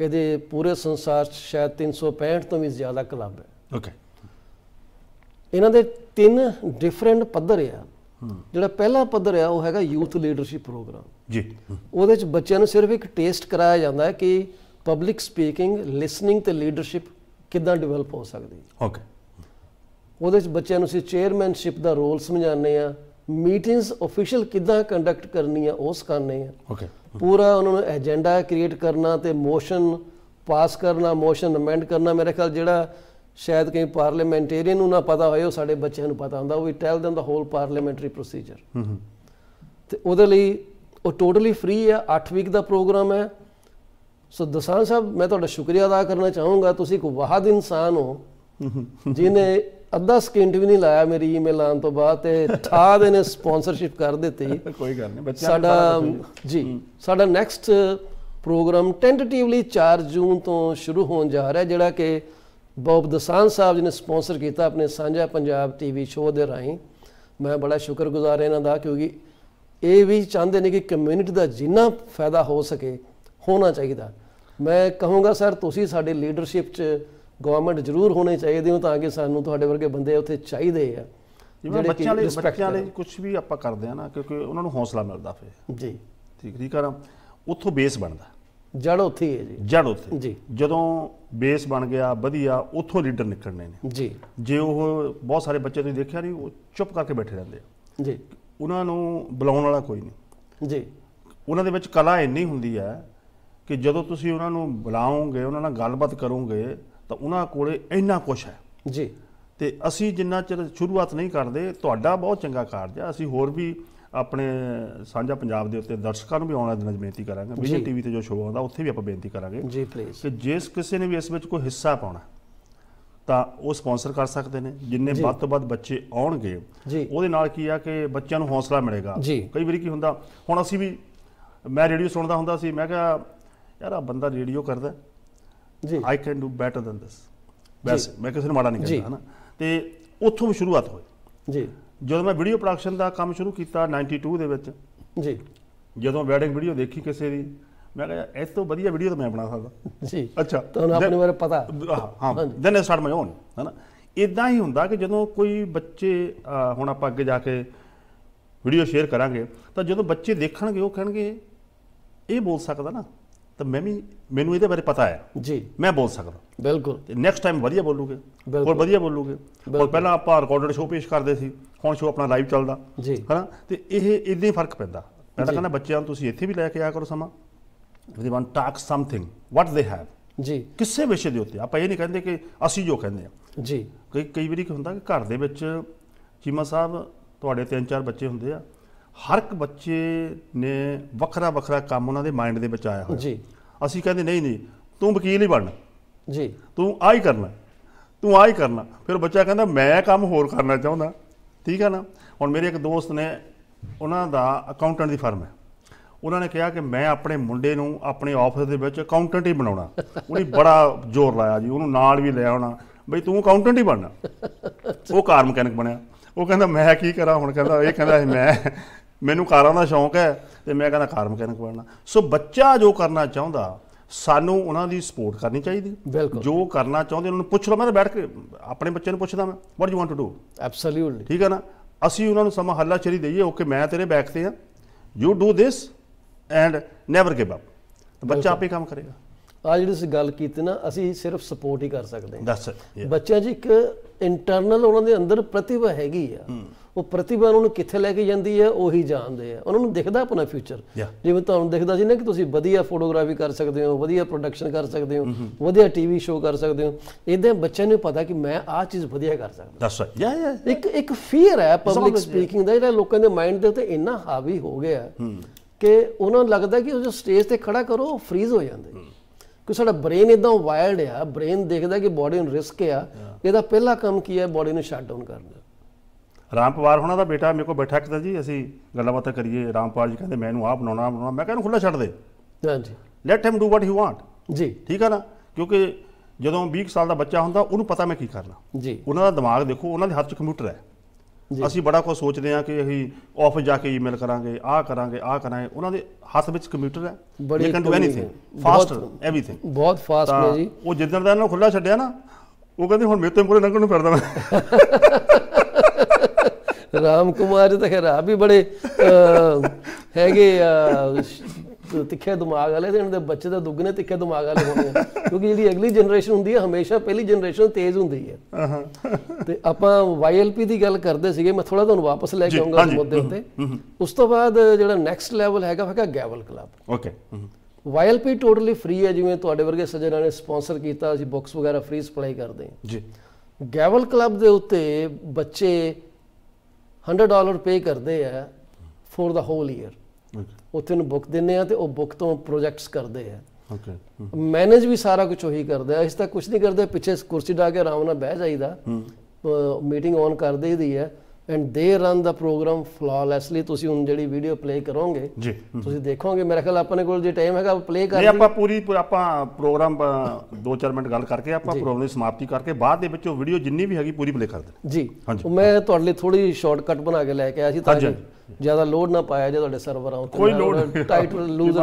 ਇਹਦੇ ਪੂਰੇ ਸੰਸਾਰ 'ਚ ਸ਼ਾਇਦ 365 ਤੋਂ ਵੀ ਜ਼ਿਆਦਾ ਕਲੱਬ ਹੈ ਓਕੇ ਇਹਨਾਂ ਦੇ ਤਿੰਨ ਡਿਫਰੈਂਟ ਪੱਧਰ ਆ ਜਿਹੜਾ ਪਹਿਲਾ ਪੱਧਰ ਆ ਉਹ ਹੈਗਾ ਯੂਥ ਲੀਡਰਸ਼ਿਪ ਪ੍ਰੋਗਰਾਮ ਜੀ ਉਹਦੇ ਵਿੱਚ ਬੱਚਿਆਂ ਨੂੰ ਸਿਰਫ ਇੱਕ ਟੈਸਟ ਕਰਾਇਆ ਜਾਂਦਾ ਹੈ ਕਿ ਪਬਲਿਕ ਸਪੀਕਿੰਗ ਲਿਸਨਿੰਗ ਤੇ ਲੀਡਰਸ਼ਿਪ ਕਿੱਦਾਂ ਡਿਵੈਲਪ ਹੋ ਸਕਦੀ ਹੈ ਓਕੇ ਉਹਦੇ ਵਿੱਚ ਬੱਚਿਆਂ ਨੂੰ ਸੀ ਚੇਅਰਮੈਨਸ਼ਿਪ ਦਾ ਰੋਲ ਸਮਝਾਉਂਦੇ ਆ ਮੀਟਿੰਗਸ ਅਫੀਸ਼ੀਅਲ ਕਿੱਦਾਂ ਕੰਡਕਟ ਕਰਨੀ ਆ ਉਹ ਸਿਖਾਉਂਦੇ ਆ ਓਕੇ ਪੂਰਾ ਉਹਨਾਂ ਨੂੰ ਏਜੰਡਾ ਕ੍ਰੀਏਟ ਕਰਨਾ ਤੇ ਮੋਸ਼ਨ ਪਾਸ ਕਰਨਾ ਮੋਸ਼ਨ ਅਮੈਂਡ ਕਰਨਾ ਮੇਰੇ ਖਿਆਲ ਜਿਹੜਾ ਸ਼ਾਇਦ ਕਈ ਪਾਰਲੀਮੈਂਟੇਰੀਅਨ ਨੂੰ ਨਾ ਪਤਾ ਹੋਏ ਉਹ ਸਾਡੇ ਬੱਚਿਆਂ ਨੂੰ ਪਤਾ ਹੁੰਦਾ we tell them the whole parliamentary procedure ਹੂੰ ਤੇ ਉਹਦੇ ਲਈ ਉਹ ਟੋਟਲੀ ਫ੍ਰੀ ਹੈ 8 ਵੀਕ ਦਾ ਪ੍ਰੋਗਰਾਮ ਹੈ ਸੋ ਦਸਾਂ ਸਾਹਿਬ ਮੈਂ ਤੁਹਾਡਾ ਸ਼ੁਕਰੀਆ ਅਦਾ ਕਰਨਾ ਚਾਹੂੰਗਾ ਤੁਸੀਂ ਇੱਕ ਵਾਹਦ ਇਨਸਾਨ ਹੋ ਜਿਨੇ ਅੱਧਾ ਸਕਿੰਟ ਵੀ ਨਹੀਂ ਲਾਇਆ ਮੇਰੀ ਈਮੇਲ ਆਨ ਤੋਂ ਬਾਅਦ ਤੇ ਠਾ ਦੇ ਨੇ ਸਪਾਂਸਰਸ਼ਿਪ ਕਰ ਦਿੱਤੀ ਕੋਈ ਗੱਲ ਨਹੀਂ ਬੱਚਾ ਸਾਡਾ ਜੀ ਸਾਡਾ ਨੈਕਸਟ ਪ੍ਰੋਗਰਾਮ ਟੈਂਟੇਟਿਵਲੀ 4 ਜੂਨ ਤੋਂ ਸ਼ੁਰੂ ਹੋਣ ਜਾ ਰਿਹਾ ਜਿਹੜਾ ਕਿ ਬੌਬ ਦਸਾਨ ਸਾਹਿਬ ਜੀ ਨੇ ਸਪਾਂਸਰ ਕੀਤਾ ਆਪਣੇ ਸਾਂਝਾ ਪੰਜਾਬ ਟੀਵੀ ਸ਼ੋਅ ਦੇ ਰਾਹੀਂ ਮੈਂ ਬੜਾ ਸ਼ੁਕਰਗੁਜ਼ਾਰ ਹਾਂ ਇਹਨਾਂ ਦਾ ਕਿਉਂਕਿ ਇਹ ਵੀ ਚਾਹੁੰਦੇ ਨੇ ਕਿ ਕਮਿਊਨਿਟੀ ਦਾ ਜਿੰਨਾ ਫਾਇਦਾ ਹੋ ਸਕੇ ਹੋਣਾ ਚਾਹੀਦਾ ਮੈਂ ਕਹੂੰਗਾ ਸਰ ਤੁਸੀਂ ਸਾਡੇ ਲੀਡਰਸ਼ਿਪ 'ਚ ਗਵਰਨਮੈਂਟ ਜ਼ਰੂਰ ਹੋਣੇ ਚਾਹੀਦੇ ਹੋ ਤਾਂ ਕਿ ਸਾਨੂੰ ਤੁਹਾਡੇ ਵਰਗੇ ਬੰਦੇ ਉੱਥੇ ਚਾਹੀਦੇ ਆ ਜਿਵੇਂ ਬੱਚਿਆਂ ਲਈ ਬੱਚਿਆਂ ਲਈ ਕੁਝ ਵੀ ਆਪਾਂ ਕਰਦੇ ਆ ਨਾ ਕਿਉਂਕਿ ਉਹਨਾਂ ਨੂੰ ਹੌਸਲਾ ਮਿਲਦਾ ਫੇ ਜੀ ਠੀਕ ਠੀਕ ਆ ਉੱਥੋਂ ਬੇਸ ਬਣਦਾ ਜੜ ਉੱਥੇ ਹੈ ਜੀ ਜੜ ਉੱਥੇ ਜੀ ਜਦੋਂ ਬੇਸ ਬਣ ਗਿਆ ਵਧੀਆ ਉੱਥੋਂ ਲੀਡਰ ਨਿਕਲਣੇ ਨੇ ਜੀ ਜੇ ਉਹ ਬਹੁਤ ਸਾਰੇ ਬੱਚੇ ਤੁਸੀਂ ਦੇਖਿਆ ਨਹੀਂ ਉਹ ਚੁੱਪ ਕਰਕੇ ਬੈਠੇ ਰਹਿੰਦੇ ਆ ਜੀ ਉਹਨਾਂ ਨੂੰ ਬੁਲਾਉਣ ਵਾਲਾ ਕੋਈ ਨਹੀਂ ਜੀ ਉਹਨਾਂ ਦੇ ਵਿੱਚ ਕਲਾ ਇੰਨੀ ਹੁੰਦੀ ਹੈ ਕਿ ਜਦੋਂ ਤੁਸੀਂ ਉਹਨਾਂ ਨੂੰ ਬੁਲਾਓਗੇ ਉਹਨਾਂ ਨਾਲ ਗੱਲਬਾਤ ਕਰੋਗੇ ਤਾਂ ਉਹਨਾਂ ਕੋਲੇ ਇੰਨਾ ਕੁਝ ਹੈ ਜੀ ਤੇ ਅਸੀਂ ਜਿੰਨਾ ਚਿਰ ਸ਼ੁਰੂਆਤ ਨਹੀਂ ਕਰਦੇ ਤੁਹਾਡਾ ਬਹੁਤ ਚੰਗਾ ਕਾਰਜ ਹੈ ਅਸੀਂ ਹੋਰ ਵੀ ਆਪਣੇ ਸਾਂਝਾ ਪੰਜਾਬ ਦੇ ਉੱਤੇ ਦਰਸ਼ਕਾਂ ਨੂੰ ਵੀ ਆਉਣ ਵਾਲੇ ਦਿਨਾਂ ਬੇਨਤੀ ਕਰਾਂਗੇ ਵਿਜਨ ਟੀਵੀ ਤੇ ਜੋ ਸ਼ੋਅ ਆਉਂਦਾ ਉੱਥੇ ਵੀ ਆਪਾਂ ਬੇਨਤੀ ਕਰਾਂਗੇ ਜੀ ਪਲੀਜ਼ ਕਿ ਜਿਸ ਕਿਸੇ ਨੇ ਵੀ ਇਸ ਵਿੱਚ ਕੋਈ ਹਿੱਸਾ ਪਾਉਣਾ ਤਾਂ ਉਹ ਸਪான்ਸਰ ਕਰ ਸਕਦੇ ਨੇ ਜਿੰਨੇ ਵੱਧ ਤੋਂ ਵੱਧ ਬੱਚੇ ਆਉਣਗੇ ਉਹਦੇ ਨਾਲ ਕੀ ਆ ਕਿ ਬੱਚਿਆਂ ਨੂੰ ਹੌਸਲਾ ਮਿਲੇਗਾ ਕਈ ਵਾਰੀ ਕੀ ਹੁੰਦਾ ਹੁਣ ਅਸੀਂ ਵੀ ਮੈਂ ਰੇਡੀਓ ਸੁਣਦਾ ਹੁੰਦਾ ਸੀ ਮੈਂ ਕਿਹਾ ਯਾਰ ਆ ਬੰਦਾ ਰੇਡੀਓ ਕਰਦਾ ਜੀ I can do better than this ਬਸ ਮੈਂ ਕਿਸੇ ਨੂੰ ਮਾੜਾ ਨਹੀਂ ਕਹਿੰਦਾ ਹਨਾ ਤੇ ਉੱਥੋਂ ਸ਼ੁਰੂਆਤ ਹੋਈ ਜੀ ਜਦੋਂ ਮੈਂ ਵੀਡੀਓ ਪ੍ਰੋਡਕਸ਼ਨ ਦਾ ਕੰਮ ਸ਼ੁਰੂ ਕੀਤਾ 92 ਦੇ ਵਿੱਚ ਜੀ ਜਦੋਂ ਵੈਡਿੰਗ ਵੀਡੀਓ ਦੇਖੀ ਕਿਸੇ ਦੀ ਮੈਂ ਕਿਹਾ ਇਸ ਤੋਂ ਵਧੀਆ ਵੀਡੀਓ ਤਾਂ ਮੈਂ ਬਣਾ ਸਕਦਾ ਜੀ ਅੱਛਾ ਤੁਹਾਨੂੰ ਆਪਣੇ ਬਾਰੇ ਪਤਾ ਹਾਂ then I start my own ਹੈਨਾ ਇਦਾਂ ਹੀ ਹੁੰਦਾ ਕਿ ਜਦੋਂ ਕੋਈ ਬੱਚੇ ਹੁਣ ਆਪਾਂ ਅੱਗੇ ਜਾ ਕੇ ਵੀਡੀਓ ਸ਼ੇਅਰ ਕਰਾਂਗੇ ਤਾਂ ਜਦੋਂ ਬੱਚੇ ਦੇਖਣਗੇ ਉਹ ਕਹਿਣਗੇ ਇਹ ਬੋਲ ਸਕਦਾ ਨਾ ਤਾਂ ਮੈਂ ਵੀ ਮੈਨੂੰ ਇਹਦੇ ਬਾਰੇ ਪਤਾ ਹੈ ਜੀ ਮੈਂ ਬੋਲ ਸਕਦਾ ਬਿਲਕੁਲ ਤੇ ਨੈਕਸਟ ਟਾਈਮ ਵਧੀਆ ਬੋਲੂਗੇ ਹੋਰ ਵਧੀਆ ਬੋਲੂਗੇ ਹੋਰ ਪਹਿਲਾਂ ਆਪਾਂ ਰਿਕਾਰਡਡ ਸ਼ੋਅ ਪੇਸ਼ ਕਰਦੇ ਸੀ ਹੁਣ ਸ਼ੋਅ ਆਪਣਾ ਲਾਈਵ ਚੱਲਦਾ ਜੀ ਹਨਾ ਤੇ ਇਹ ਇਦਾਂ ਹੀ ਫਰਕ ਪੈਂਦਾ ਮੈਂ ਤਾਂ ਕਹਿੰਦਾ ਬੱਚਿਆਂ ਨੂੰ ਤੁਸੀਂ ਇੱਥੇ ਵੀ ਲੈ ਕੇ ਆਇਆ ਕਰੋ ਸਮਾਂ ਦੇ one talk something what they have ਜੀ ਕਿਸੇ ਵਿਸ਼ੇ ਦੇ ਉੱਤੇ ਆਪਾਂ ਇਹ ਨਹੀਂ ਕਹਿੰਦੇ ਕਿ ਅਸੀਂ ਜੋ ਕਹਿੰਦੇ ਆ ਜੀ ਕਈ ਕਈ ਵਾਰੀ ਕੀ ਹੁੰਦਾ ਕਿ ਘਰ ਦੇ ਵਿੱਚ ਚੀਮਾ ਸਾਹਿਬ ਤੁਹਾਡੇ ਤਿੰਨ ਚਾਰ ਬੱਚੇ ਹੁੰਦੇ ਆ ਹਰ ਇੱਕ ਬੱਚੇ ਨੇ ਵੱਖਰਾ ਵੱਖਰਾ ਕੰਮ ਉਹਨਾਂ ਦੇ ਮਾਈਂਡ ਦੇ ਵਿੱਚ ਆਇਆ ਹੋਇਆ ਜੀ ਅਸੀਂ ਕਹਿੰਦੇ ਨਹੀਂ ਨਹੀਂ ਤੂੰ ਵਕੀਲ ਹੀ ਬਣ ਜੀ ਤੂੰ ਆ ਹੀ ਕਰਨਾ ਤੂੰ ਆ ਹੀ ਕਰਨਾ ਫਿਰ ਬੱਚਾ ਕਹਿੰਦਾ ਮੈਂ ਕੰਮ ਹੋਰ ਕਰਨਾ ਚਾਹੁੰਦਾ ਠੀਕ ਹੈ ਨਾ ਹੁਣ ਮੇਰੇ ਇੱਕ ਦੋਸਤ ਨੇ ਉਹਨਾਂ ਦਾ ਅਕਾਊਂਟੈਂਟ ਦੀ ਫਰਮ ਹੈ ਉਹਨਾਂ ਨੇ ਕਿਹਾ ਕਿ ਮੈਂ ਆਪਣੇ ਮੁੰਡੇ ਨੂੰ ਆਪਣੇ ਆਫਿਸ ਦੇ ਵਿੱਚ ਅਕਾਊਂਟੈਂਟ ਹੀ ਬਣਾਉਣਾ ਉਹਨੇ ਬੜਾ ਜ਼ੋਰ ਲਾਇਆ ਜੀ ਉਹਨੂੰ ਨਾਲ ਵੀ ਲੈ ਆਉਣਾ ਬਈ ਤੂੰ ਅਕਾਊਂਟੈਂਟ ਹੀ ਬਣਨਾ ਉਹ ਕਾਰ ਮਕੈਨਿਕ ਬਣਿਆ ਉਹ ਕਹਿੰਦਾ ਮੈਂ ਕੀ ਕਰਾਂ ਹੁਣ ਕਹਿੰਦਾ ਇਹ ਕਹਿੰਦਾ ਮੈਂ ਮੈਨੂੰ ਕਾਰਾਂ ਦਾ ਸ਼ੌਂਕ ਹੈ ਤੇ ਮੈਂ ਕਹਿੰਦਾ ਕਾਰ ਮਕੈਨਿਕ ਬਣਨਾ ਸੋ ਬੱਚਾ ਜੋ ਕਰਨਾ ਚਾਹੁੰਦਾ ਸਾਨੂੰ ਉਹਨਾਂ ਦੀ ਸਪੋਰਟ ਕਰਨੀ ਚਾਹੀਦੀ ਜੋ ਕਰਨਾ ਚਾਹੁੰਦੇ ਉਹਨਾਂ ਨੂੰ ਪੁੱਛ ਲਓ ਮੈਂ ਤਾਂ ਬੈਠ ਕੇ ਆਪਣੇ ਬੱਚੇ ਨੂੰ ਪੁੱਛਦਾ ਮੈਂ what you want to do absolutely ਠੀਕ ਹੈ ਨਾ ਅਸੀਂ ਉਹਨਾਂ ਨੂੰ ਸਮਾਂ ਹੱਲਾ ਚਰੀ ਦਈਏ ਓਕੇ ਮੈਂ ਤੇਰੇ ਬੈਕ ਤੇ ਆ you do this and never give up ਬੱਚਾ ਆਪੇ ਕੰਮ ਕਰੇਗਾ ਆ ਜਿਹੜੀ ਤੁਸੀਂ ਗੱਲ ਕੀਤੀ ਨਾ ਅਸੀਂ ਸਿਰਫ ਸਪੋਰਟ ਹੀ ਕਰ ਸਕਦੇ ਹਾਂ ਦੱਸ ਬੱਚਿਆਂ 'ਚ ਇੱਕ ਇੰਟਰਨਲ ਉਹਨਾਂ ਦੇ ਅੰਦਰ ਪ੍ਰਤਿਭਾ ਹੈਗੀ ਆ ਉਹ ਪ੍ਰਤਿਭਾ ਉਹਨਾਂ ਨੂੰ ਕਿੱਥੇ ਲੈ ਕੇ ਜਾਂਦੀ ਹੈ ਉਹੀ ਜਾਣਦੇ ਆ ਉਹਨਾਂ ਨੂੰ ਦਿਖਦਾ ਆਪਣਾ ਫਿਊਚਰ ਜਿਵੇਂ ਤੁਹਾਨੂੰ ਦਿਖਦਾ ਸੀ ਨਾ ਕਿ ਤੁਸੀਂ ਵਧੀਆ ਫੋਟੋਗ੍ਰਾਫੀ ਕਰ ਸਕਦੇ ਹੋ ਵਧੀਆ ਪ੍ਰੋਡਕਸ਼ਨ ਕਰ ਸਕਦੇ ਹੋ ਵਧੀਆ ਟੀਵੀ ਸ਼ੋਅ ਕਰ ਸਕਦੇ ਹੋ ਇਹਦੇ ਬੱਚਿਆਂ ਨੂੰ ਪਤਾ ਕਿ ਮੈਂ ਆਹ ਚੀਜ਼ ਵਧੀਆ ਕਰ ਸਕਦਾ ਦੱਸ ਯਾ ਯਾ ਇੱਕ ਇੱਕ ਫੀਅਰ ਹੈ ਪਬਲਿਕ ਸਪੀਕਿੰਗ ਦਾ ਜਿਹੜਾ ਲੋਕਾਂ ਦੇ ਮਾਈਂਡ ਦੇ ਉੱਤੇ ਇੰਨਾ ਹਾਵੀ ਹੋ ਗਿਆ ਕਿ ਉਹਨਾਂ ਨੂੰ ਲੱਗਦਾ ਕਿ ਉਹ ਜੋ ਸਟੇਜ ਤੇ ਖੜਾ ਕਰੋ ਫ੍ਰੀਜ਼ ਹੋ ਜਾਂਦੇ ਕਿ ਸਾਡਾ ਬ੍ਰੇਨ ਇਦਾਂ ਵਾਇਲਡ ਆ ਬ੍ਰੇਨ ਦੇਖਦਾ ਕਿ ਬਾਡੀ ਨੂੰ ਰਿਸਕ ਆ ਇਹਦਾ ਪਹਿਲਾ ਕੰਮ ਕੀ ਹੈ ਬਾਡੀ ਨੂੰ ਸ਼ਟ ਡਾਊਨ ਕਰਨਾ ਰਾਮਪਵਾਰ ਹੋਣਾ ਦਾ ਬੇਟਾ ਮੇਰੇ ਕੋਲ ਬੈਠਾ ਕਿਤਾ ਜੀ ਅਸੀਂ ਗੱਲਾਂ ਬਾਤਾਂ ਕਰੀਏ ਰਾਮਪਾਲ ਜੀ ਕਹਿੰਦੇ ਮੈਨੂੰ ਆਪ ਆ ਬਣਾਉਣਾ ਬਣਾਉਣਾ ਮੈਂ ਕਹਿੰਦਾ ਖੁੱਲਾ ਛੱਡ ਦੇ ਹਾਂਜੀ let him do what he want ਜੀ ਠੀਕ ਆ ਨਾ ਕਿਉਂਕਿ ਜਦੋਂ 20 ਸਾਲ ਦਾ ਬੱਚਾ ਹੁੰਦਾ ਉਹਨੂੰ ਪਤਾ ਮੈਂ ਕੀ ਕਰਨਾ ਜੀ ਉਹਨਾਂ ਦਾ ਦਿਮਾਗ ਦੇਖੋ ਉਹਨਾਂ ਦੇ ਹੱਥ 'ਚ ਕੰਪਿਊਟਰ ਹੈ ਅਸੀਂ ਬੜਾ ਕੁਝ ਸੋਚਦੇ ਆ ਕਿ ਅਸੀਂ ਆਫਿਸ ਜਾ ਕੇ ਈਮੇਲ ਕਰਾਂਗੇ ਆ ਕਰਾਂਗੇ ਆ ਕਰਾਂਗੇ ਉਹਨਾਂ ਦੇ ਹੱਥ ਵਿੱਚ ਕੰਪਿਊਟਰ ਹੈ they can do anything fast everything ਬਹੁਤ ਫਾਸਟ ਹੈ ਜੀ ਉਹ ਜਿੱਦਣ ਦਾ ਇਹਨਾਂ ਨੂੰ ਖੁੱਲਾ ਛੱਡਿਆ ਨਾ ਉਹ ਕਹਿੰਦੇ ਹੁਣ ਮੇਰੇ ਤੋਂ ਪੂਰੇ ਲੰਘਣ ਨੂੰ ਫਿਰਦਾ ਮੈਂ ਰਾਮ ਕੁਮਾਰ ਤਾਂ ਖੈਰ ਆ ਵੀ ਬੜੇ ਹੈਗੇ ਤਿੱਖੇ ਦਿਮਾਗ ਵਾਲੇ ਤੇ ਇਹਨਾਂ ਦੇ ਬੱਚੇ ਦਾ ਦੁੱਗਨੇ ਤਿੱਖੇ ਦਿਮਾਗ ਵਾਲੇ ਹੋਣੇ ਕਿਉਂਕਿ ਜਿਹੜੀ ਅਗਲੀ ਜਨਰੇਸ਼ਨ ਹੁੰਦੀ ਹੈ ਹਮੇਸ਼ਾ ਪਹਿਲੀ ਜਨਰੇਸ਼ਨ ਤੇਜ਼ ਹੁੰਦੀ ਹੈ ਤੇ ਆਪਾਂ ਵਾਈਐਲਪੀ ਦੀ ਗੱਲ ਕਰਦੇ ਸੀਗੇ ਮੈਂ ਥੋੜਾ ਤੁਹਾਨੂੰ ਵਾਪਸ ਲੈ ਕੇ ਆਉਂਗਾ ਉਸ ਮੁੱਦੇ ਉੱਤੇ ਉਸ ਤੋਂ ਬਾਅਦ ਜਿਹੜਾ ਨੈਕਸਟ ਲੈਵਲ ਹੈਗਾ ਹੈਗਾ gavel club okay YLP totally free ਹੈ ਜਿਵੇਂ ਤੁਹਾਡੇ ਵਰਗੇ ਸੱਜਣਾਂ ਨੇ ਸਪਾਂਸਰ ਕੀਤਾ ਅਸੀਂ ਬੁੱਕਸ ਵਗੈਰਾ ਫ੍ਰੀ ਸਪਲਾਈ ਕਰਦੇ ਹਾਂ ਜੀ ਗੈਵਲ ਕਲੱਬ ਦੇ ਉੱਤੇ ਬੱਚੇ 100 ਡਾਲਰ ਪੇ ਕਰਦੇ ਆ ਫॉर ਦਾ ਹੋਲ ਈਅਰ ਉੱਥੇ ਨੂੰ ਬੁੱਕ ਦਿੰਨੇ ਆ ਤੇ ਉਹ ਬੁੱਕ ਤੋਂ ਪ੍ਰੋਜੈਕਟਸ ਕਰਦੇ ਆ ਓਕੇ ਮੈਨੇਜ ਵੀ ਸਾਰਾ ਕੁਝ ਉਹੀ ਕਰਦਾ ਇਸ ਤਾਂ ਕੁਝ ਨਹੀਂ ਕਰਦਾ ਪਿੱਛੇ ਕੁਰਸੀ ਢਾ ਕੇ ਆਰਾਮ ਨਾਲ ਬਹਿ ਜਾਈਦਾ ਮੀਟਿੰਗ ਔਨ ਕਰ ਦੇਈਦੀ ਹੈ ਐਂਡ ਦੇ ਰਨ ਦਾ ਪ੍ਰੋਗਰਾਮ ਫਲਾਲੈਸਲੀ ਤੁਸੀਂ ਹੁਣ ਜਿਹੜੀ ਵੀਡੀਓ ਪਲੇ ਕਰੋਗੇ ਜੀ ਤੁਸੀਂ ਦੇਖੋਗੇ ਮੇਰੇ ਖਿਆਲ ਆਪਣੇ ਕੋਲ ਜੇ ਟਾਈਮ ਹੈਗਾ ਪਲੇ ਕਰ ਲਈ ਆਪਾਂ ਪੂਰੀ ਆਪਾਂ ਪ੍ਰੋਗਰਾਮ 2-4 ਮਿੰਟ ਗੱਲ ਕਰਕੇ ਆਪਾਂ ਪ੍ਰੋਗਰਾਮ ਦੀ ਸਮਾਪਤੀ ਕਰਕੇ ਬਾਅਦ ਦੇ ਵਿੱਚ ਉਹ ਵੀਡੀਓ ਜਿੰਨੀ ਵੀ ਹੈਗੀ ਪੂਰੀ ਪਲੇ ਕਰ ਦੇ ਜੀ ਹਾਂਜੀ ਮੈਂ ਤੁਹਾਡੇ ਲਈ ਥੋੜੀ ਸ਼ਾਰਟਕਟ ਬਣਾ ਕੇ ਲੈ ਕੇ ਆਇਆ ਸੀ ਤਾਂ ਜਿਆਦਾ ਲੋਡ ਨਾ ਪਾਇਆ ਜੇ ਤੁਹਾਡੇ ਸਰਵਰਾਂ ਉੱਤੇ ਕੋਈ ਲੋਡ ਟਾਈਟਲ ਲੂਜ਼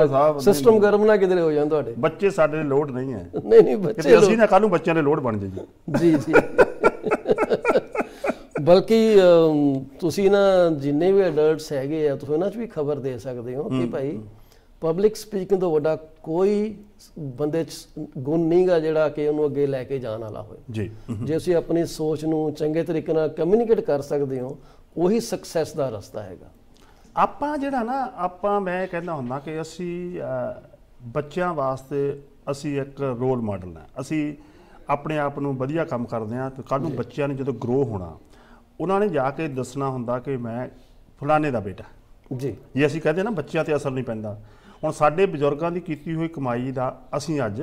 ਸਿਸਟਮ ਗਰਮ ਨਾ ਕਿਧਰੇ ਹੋ ਜਾਣ ਤੁਹਾਡੇ ਬੱਚੇ ਸਾਡੇ ਲੋਡ ਨਹੀਂ ਹੈ ਨਹੀਂ ਨਹੀਂ ਬੱਚੇ ਅਸੀਂ ਨਾ ਕੱਲ ਨੂੰ ਬੱਚਿਆਂ ਦੇ ਲੋਡ ਬਣ ਜਾਈਏ ਜੀ ਜੀ ਬਲਕਿ ਤੁਸੀਂ ਨਾ ਜਿੰਨੇ ਵੀ ਅਡਲਟਸ ਹੈਗੇ ਆ ਤੁਸੀਂ ਉਹਨਾਂ 'ਚ ਵੀ ਖਬਰ ਦੇ ਸਕਦੇ ਹੋ ਕਿ ਭਾਈ ਪਬਲਿਕ ਸਪੀਕਿੰਗ ਤੋਂ ਵੱਡਾ ਕੋਈ ਬੰਦੇ 'ਚ ਗੁਣ ਨਹੀਂਗਾ ਜਿਹੜਾ ਕਿ ਉਹਨੂੰ ਅੱਗੇ ਲੈ ਕੇ ਜਾਣ ਵਾਲਾ ਹੋਵੇ ਜੀ ਜੇ ਤੁਸੀਂ ਆਪਣੀ ਸੋਚ ਨੂੰ ਚੰਗੇ ਤਰੀਕੇ ਨਾਲ ਕਮਿਊਨੀਕੇਟ ਕਰ ਸਕਦੇ ਹੋ ਉਹੀ ਸਕਸੈਸ ਦਾ ਰਸਤਾ ਹੈਗਾ ਆਪਾਂ ਜਿਹੜਾ ਨਾ ਆਪਾਂ ਮੈਂ ਕਹਿੰਦਾ ਹੁੰਦਾ ਕਿ ਅਸੀਂ ਬੱਚਿਆਂ ਵਾਸਤੇ ਅਸੀਂ ਇੱਕ ਰੋਲ ਮਾਡਲ ਹਾਂ ਅਸੀਂ ਆਪਣੇ ਆਪ ਨੂੰ ਵਧੀਆ ਕੰਮ ਕਰਦੇ ਆ ਤੇ ਕੱਲ ਨੂੰ ਬੱਚਿਆਂ ਨੇ ਜਦੋਂ ਗਰੋ ਹੋਣਾ ਉਹਨਾਂ ਨੇ ਜਾ ਕੇ ਦੱਸਣਾ ਹੁੰਦਾ ਕਿ ਮੈਂ ਫੁਲਾਣੇ ਦਾ ਬੇਟਾ ਜੀ ਜੇ ਅਸੀਂ ਕਹਦੇ ਨਾ ਬੱਚਿਆਂ ਤੇ ਅਸਰ ਨਹੀਂ ਪੈਂਦਾ ਹੁਣ ਸਾਡੇ ਬਜ਼ੁਰਗਾਂ ਦੀ ਕੀਤੀ ਹੋਈ ਕਮਾਈ ਦਾ ਅਸੀਂ ਅੱਜ